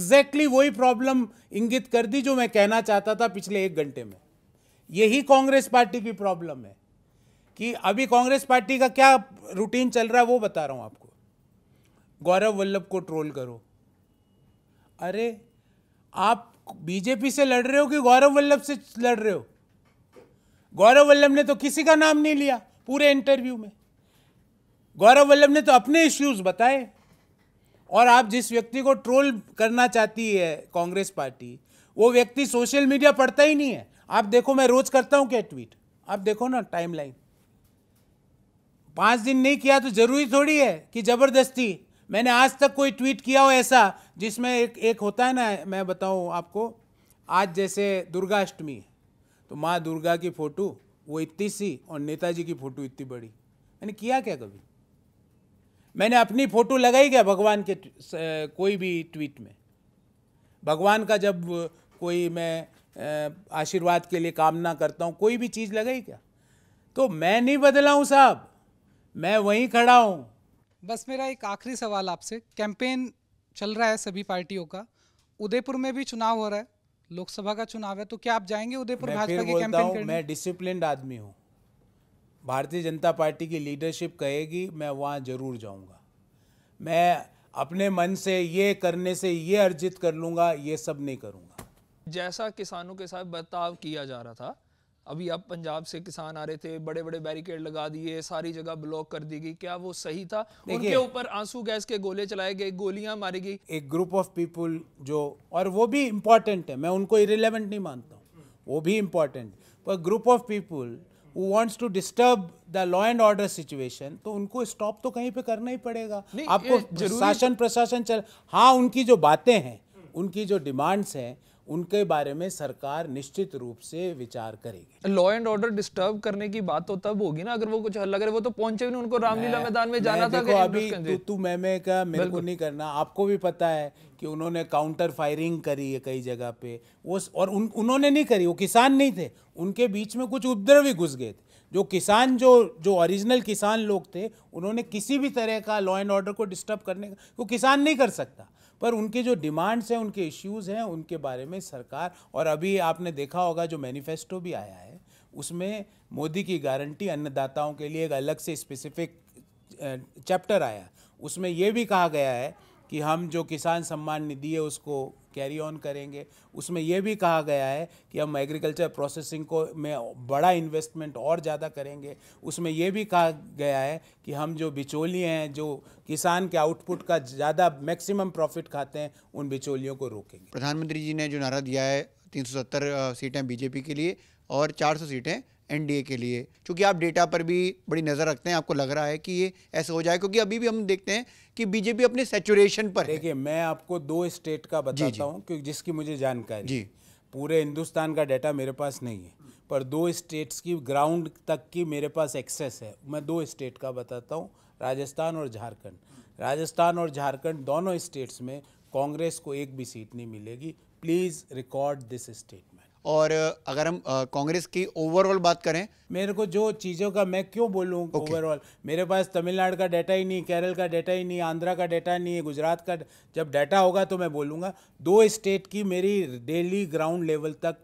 exactly वही प्रॉब्लम इंगित कर दी जो मैं कहना चाहता था पिछले एक घंटे में यही कांग्रेस पार्टी की प्रॉब्लम है कि अभी कांग्रेस पार्टी का क्या रूटीन चल रहा है वो बता रहा हूँ आपको गौरव वल्लभ को ट्रोल करो अरे आप बीजेपी से लड़ रहे हो कि गौरव वल्लभ से लड़ रहे हो गौरव वल्लभ ने तो किसी का नाम नहीं लिया पूरे इंटरव्यू में गौरव वल्लभ ने तो अपने इश्यूज बताए और आप जिस व्यक्ति को ट्रोल करना चाहती है कांग्रेस पार्टी वो व्यक्ति सोशल मीडिया पढ़ता ही नहीं है आप देखो मैं रोज करता हूं क्या ट्वीट आप देखो ना टाइमलाइन पांच दिन नहीं किया तो जरूरी थोड़ी है कि ज़बरदस्ती मैंने आज तक कोई ट्वीट किया हो ऐसा जिसमें एक एक होता है ना मैं बताऊँ आपको आज जैसे दुर्गाष्टमी तो माँ दुर्गा की फ़ोटो वो इतनी सी और नेताजी की फ़ोटो इतनी बड़ी मैंने किया क्या कभी मैंने अपनी फ़ोटो लगाई क्या भगवान के कोई भी ट्वीट में भगवान का जब कोई मैं आशीर्वाद के लिए कामना करता हूँ कोई भी चीज़ लगाई क्या तो मैं नहीं बदला हूँ साहब मैं वहीं खड़ा हूँ बस मेरा एक आखिरी सवाल आपसे कैंपेन चल रहा है सभी पार्टियों का उदयपुर में भी चुनाव हो रहा है लोकसभा का चुनाव है तो क्या आप जाएंगे उदयपुर भाजपा की कैंपेन करने? मैं डिसिप्लिन आदमी हूँ भारतीय जनता पार्टी की लीडरशिप कहेगी मैं वहाँ जरूर जाऊँगा मैं अपने मन से ये करने से ये अर्जित कर लूँगा ये सब नहीं करूँगा जैसा किसानों के साथ बर्ताव किया जा रहा था अभी अब पंजाब से किसान आ रहे थे बड़े बड़े बैरिकेड लगा दिए सारी जगह ब्लॉक कर दी गई क्या वो सही था उनके ऊपर आंसू गैस के गोले चलाए गए गोलियां मारी गई एक ग्रुप ऑफ पीपुल जो और वो भी इम्पॉर्टेंट है मैं उनको इरेलीवेंट नहीं मानता हूँ वो भी इम्पॉर्टेंट पर group of people who wants to disturb the law and order situation तो उनको स्टॉप तो कहीं पे करना ही पड़ेगा आपको शासन प्रशासन चल हाँ उनकी जो बातें हैं उनकी जो डिमांड्स हैं उनके बारे में सरकार निश्चित रूप से विचार करेगी लॉ एंड ऑर्डर डिस्टर्ब करने की बात तो तब होगी ना अगर वो कुछ हल्ला करे वो तो पहुंचे भी नहीं उनको रामलीला मैदान में जाना था अभी तू मैं मैं का मेरे को नहीं करना आपको भी पता है कि उन्होंने काउंटर फायरिंग करी है कई जगह पे वो और उन उन्होंने नहीं करी वो किसान नहीं थे उनके बीच में कुछ उपद्रवी घुस गए थे जो किसान जो जो ओरिजिनल किसान लोग थे उन्होंने किसी भी तरह का लॉ एंड ऑर्डर को डिस्टर्ब करने का वो किसान नहीं कर सकता पर उनके जो डिमांड्स हैं उनके इश्यूज़ हैं उनके बारे में सरकार और अभी आपने देखा होगा जो मैनिफेस्टो भी आया है उसमें मोदी की गारंटी अन्नदाताओं के लिए एक अलग से स्पेसिफिक चैप्टर आया उसमें यह भी कहा गया है कि हम जो किसान सम्मान निधि है उसको कैरी ऑन करेंगे उसमें यह भी कहा गया है कि हम एग्रीकल्चर प्रोसेसिंग को में बड़ा इन्वेस्टमेंट और ज़्यादा करेंगे उसमें यह भी कहा गया है कि हम जो बिचौलिए हैं जो किसान के आउटपुट का ज़्यादा मैक्सिमम प्रॉफिट खाते हैं उन बिचौलियों को रोकेंगे प्रधानमंत्री जी ने जो नारा दिया है तीन सीटें बीजेपी के लिए और 400 सीटें एनडीए के लिए क्योंकि आप डेटा पर भी बड़ी नज़र रखते हैं आपको लग रहा है कि ये ऐसा हो जाए क्योंकि अभी भी हम देखते हैं कि बीजेपी अपने सेचुरेशन पर देखिए मैं आपको दो स्टेट का बताता हूँ क्योंकि जिसकी मुझे जानकारी जी पूरे हिंदुस्तान का डेटा मेरे पास नहीं है पर दो स्टेट्स की ग्राउंड तक की मेरे पास एक्सेस है मैं दो स्टेट का बताता हूँ राजस्थान और झारखंड राजस्थान और झारखंड दोनों स्टेट्स में कांग्रेस को एक भी सीट नहीं मिलेगी प्लीज़ रिकॉर्ड दिस स्टेटमेंट और अगर हम कांग्रेस की ओवरऑल बात करें मेरे को जो चीज़ों का मैं क्यों बोलूँ ओवरऑल okay. मेरे पास तमिलनाडु का डाटा ही नहीं केरल का डाटा ही नहीं आंध्रा का डाटा नहीं है गुजरात का जब डाटा होगा तो मैं बोलूँगा दो स्टेट की मेरी डेली ग्राउंड लेवल तक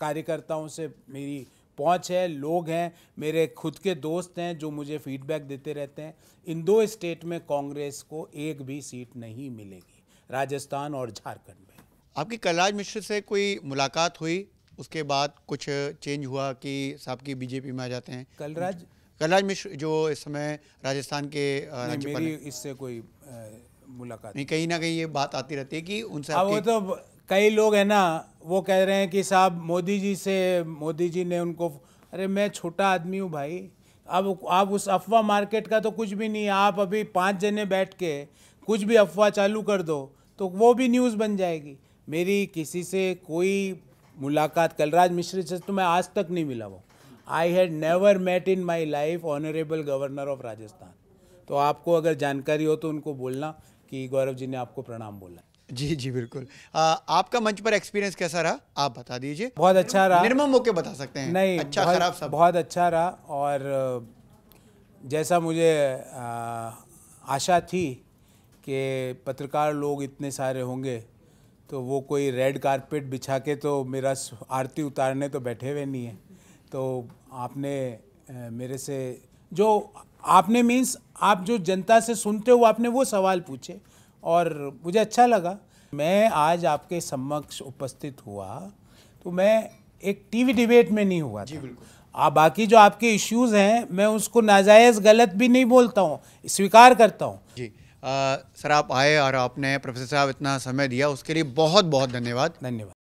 कार्यकर्ताओं से मेरी पहुंच है लोग हैं मेरे खुद के दोस्त हैं जो मुझे फीडबैक देते रहते हैं इन दो स्टेट में कांग्रेस को एक भी सीट नहीं मिलेगी राजस्थान और झारखंड में आपकी कलराज मिश्र से कोई मुलाकात हुई उसके बाद कुछ चेंज हुआ कि साहब की बीजेपी में आ जाते हैं कलराज कलराज मिश्र जो इस समय राजस्थान के राज्यपाल इससे कोई मुलाकात नहीं कहीं ना कहीं ये बात आती रहती है कि उनसे हाँ, वो तो कई लोग हैं ना वो कह रहे हैं कि साहब मोदी जी से मोदी जी ने उनको अरे मैं छोटा आदमी हूँ भाई अब आप उस अफवाह मार्केट का तो कुछ भी नहीं आप अभी पाँच जने बैठ के कुछ भी अफवाह चालू कर दो तो वो भी न्यूज़ बन जाएगी मेरी किसी से कोई मुलाकात कलराज मिश्र से तो मैं आज तक नहीं मिला वो I had never met in my life honourable governor of Rajasthan तो आपको अगर जानकारी हो तो उनको बोलना कि गौरव जी ने आपको प्रणाम बोला जी जी बिल्कुल आ, आपका मंच पर एक्सपीरियंस कैसा रहा आप बता दीजिए बहुत अच्छा रहा निर्मम मौके बता सकते हैं नहीं अच्छा बहुत, सब बहुत अच्छा रहा और जैसा मुझे आ, आशा थी कि पत्रकार लोग इतने सारे होंगे तो वो कोई रेड कारपेट बिछा के तो मेरा आरती उतारने तो बैठे हुए नहीं है तो आपने मेरे से जो आपने मीन्स आप जो जनता से सुनते हो आपने वो सवाल पूछे और मुझे अच्छा लगा मैं आज आपके समक्ष उपस्थित हुआ तो मैं एक टीवी डिबेट में नहीं हुआ जी बिल्कुल आप बाकी जो आपके इश्यूज हैं मैं उसको नाजायज़ गलत भी नहीं बोलता हूँ स्वीकार करता हूँ सर आप आए और आपने प्रोफेसर साहब इतना समय दिया उसके लिए बहुत बहुत धन्यवाद धन्यवाद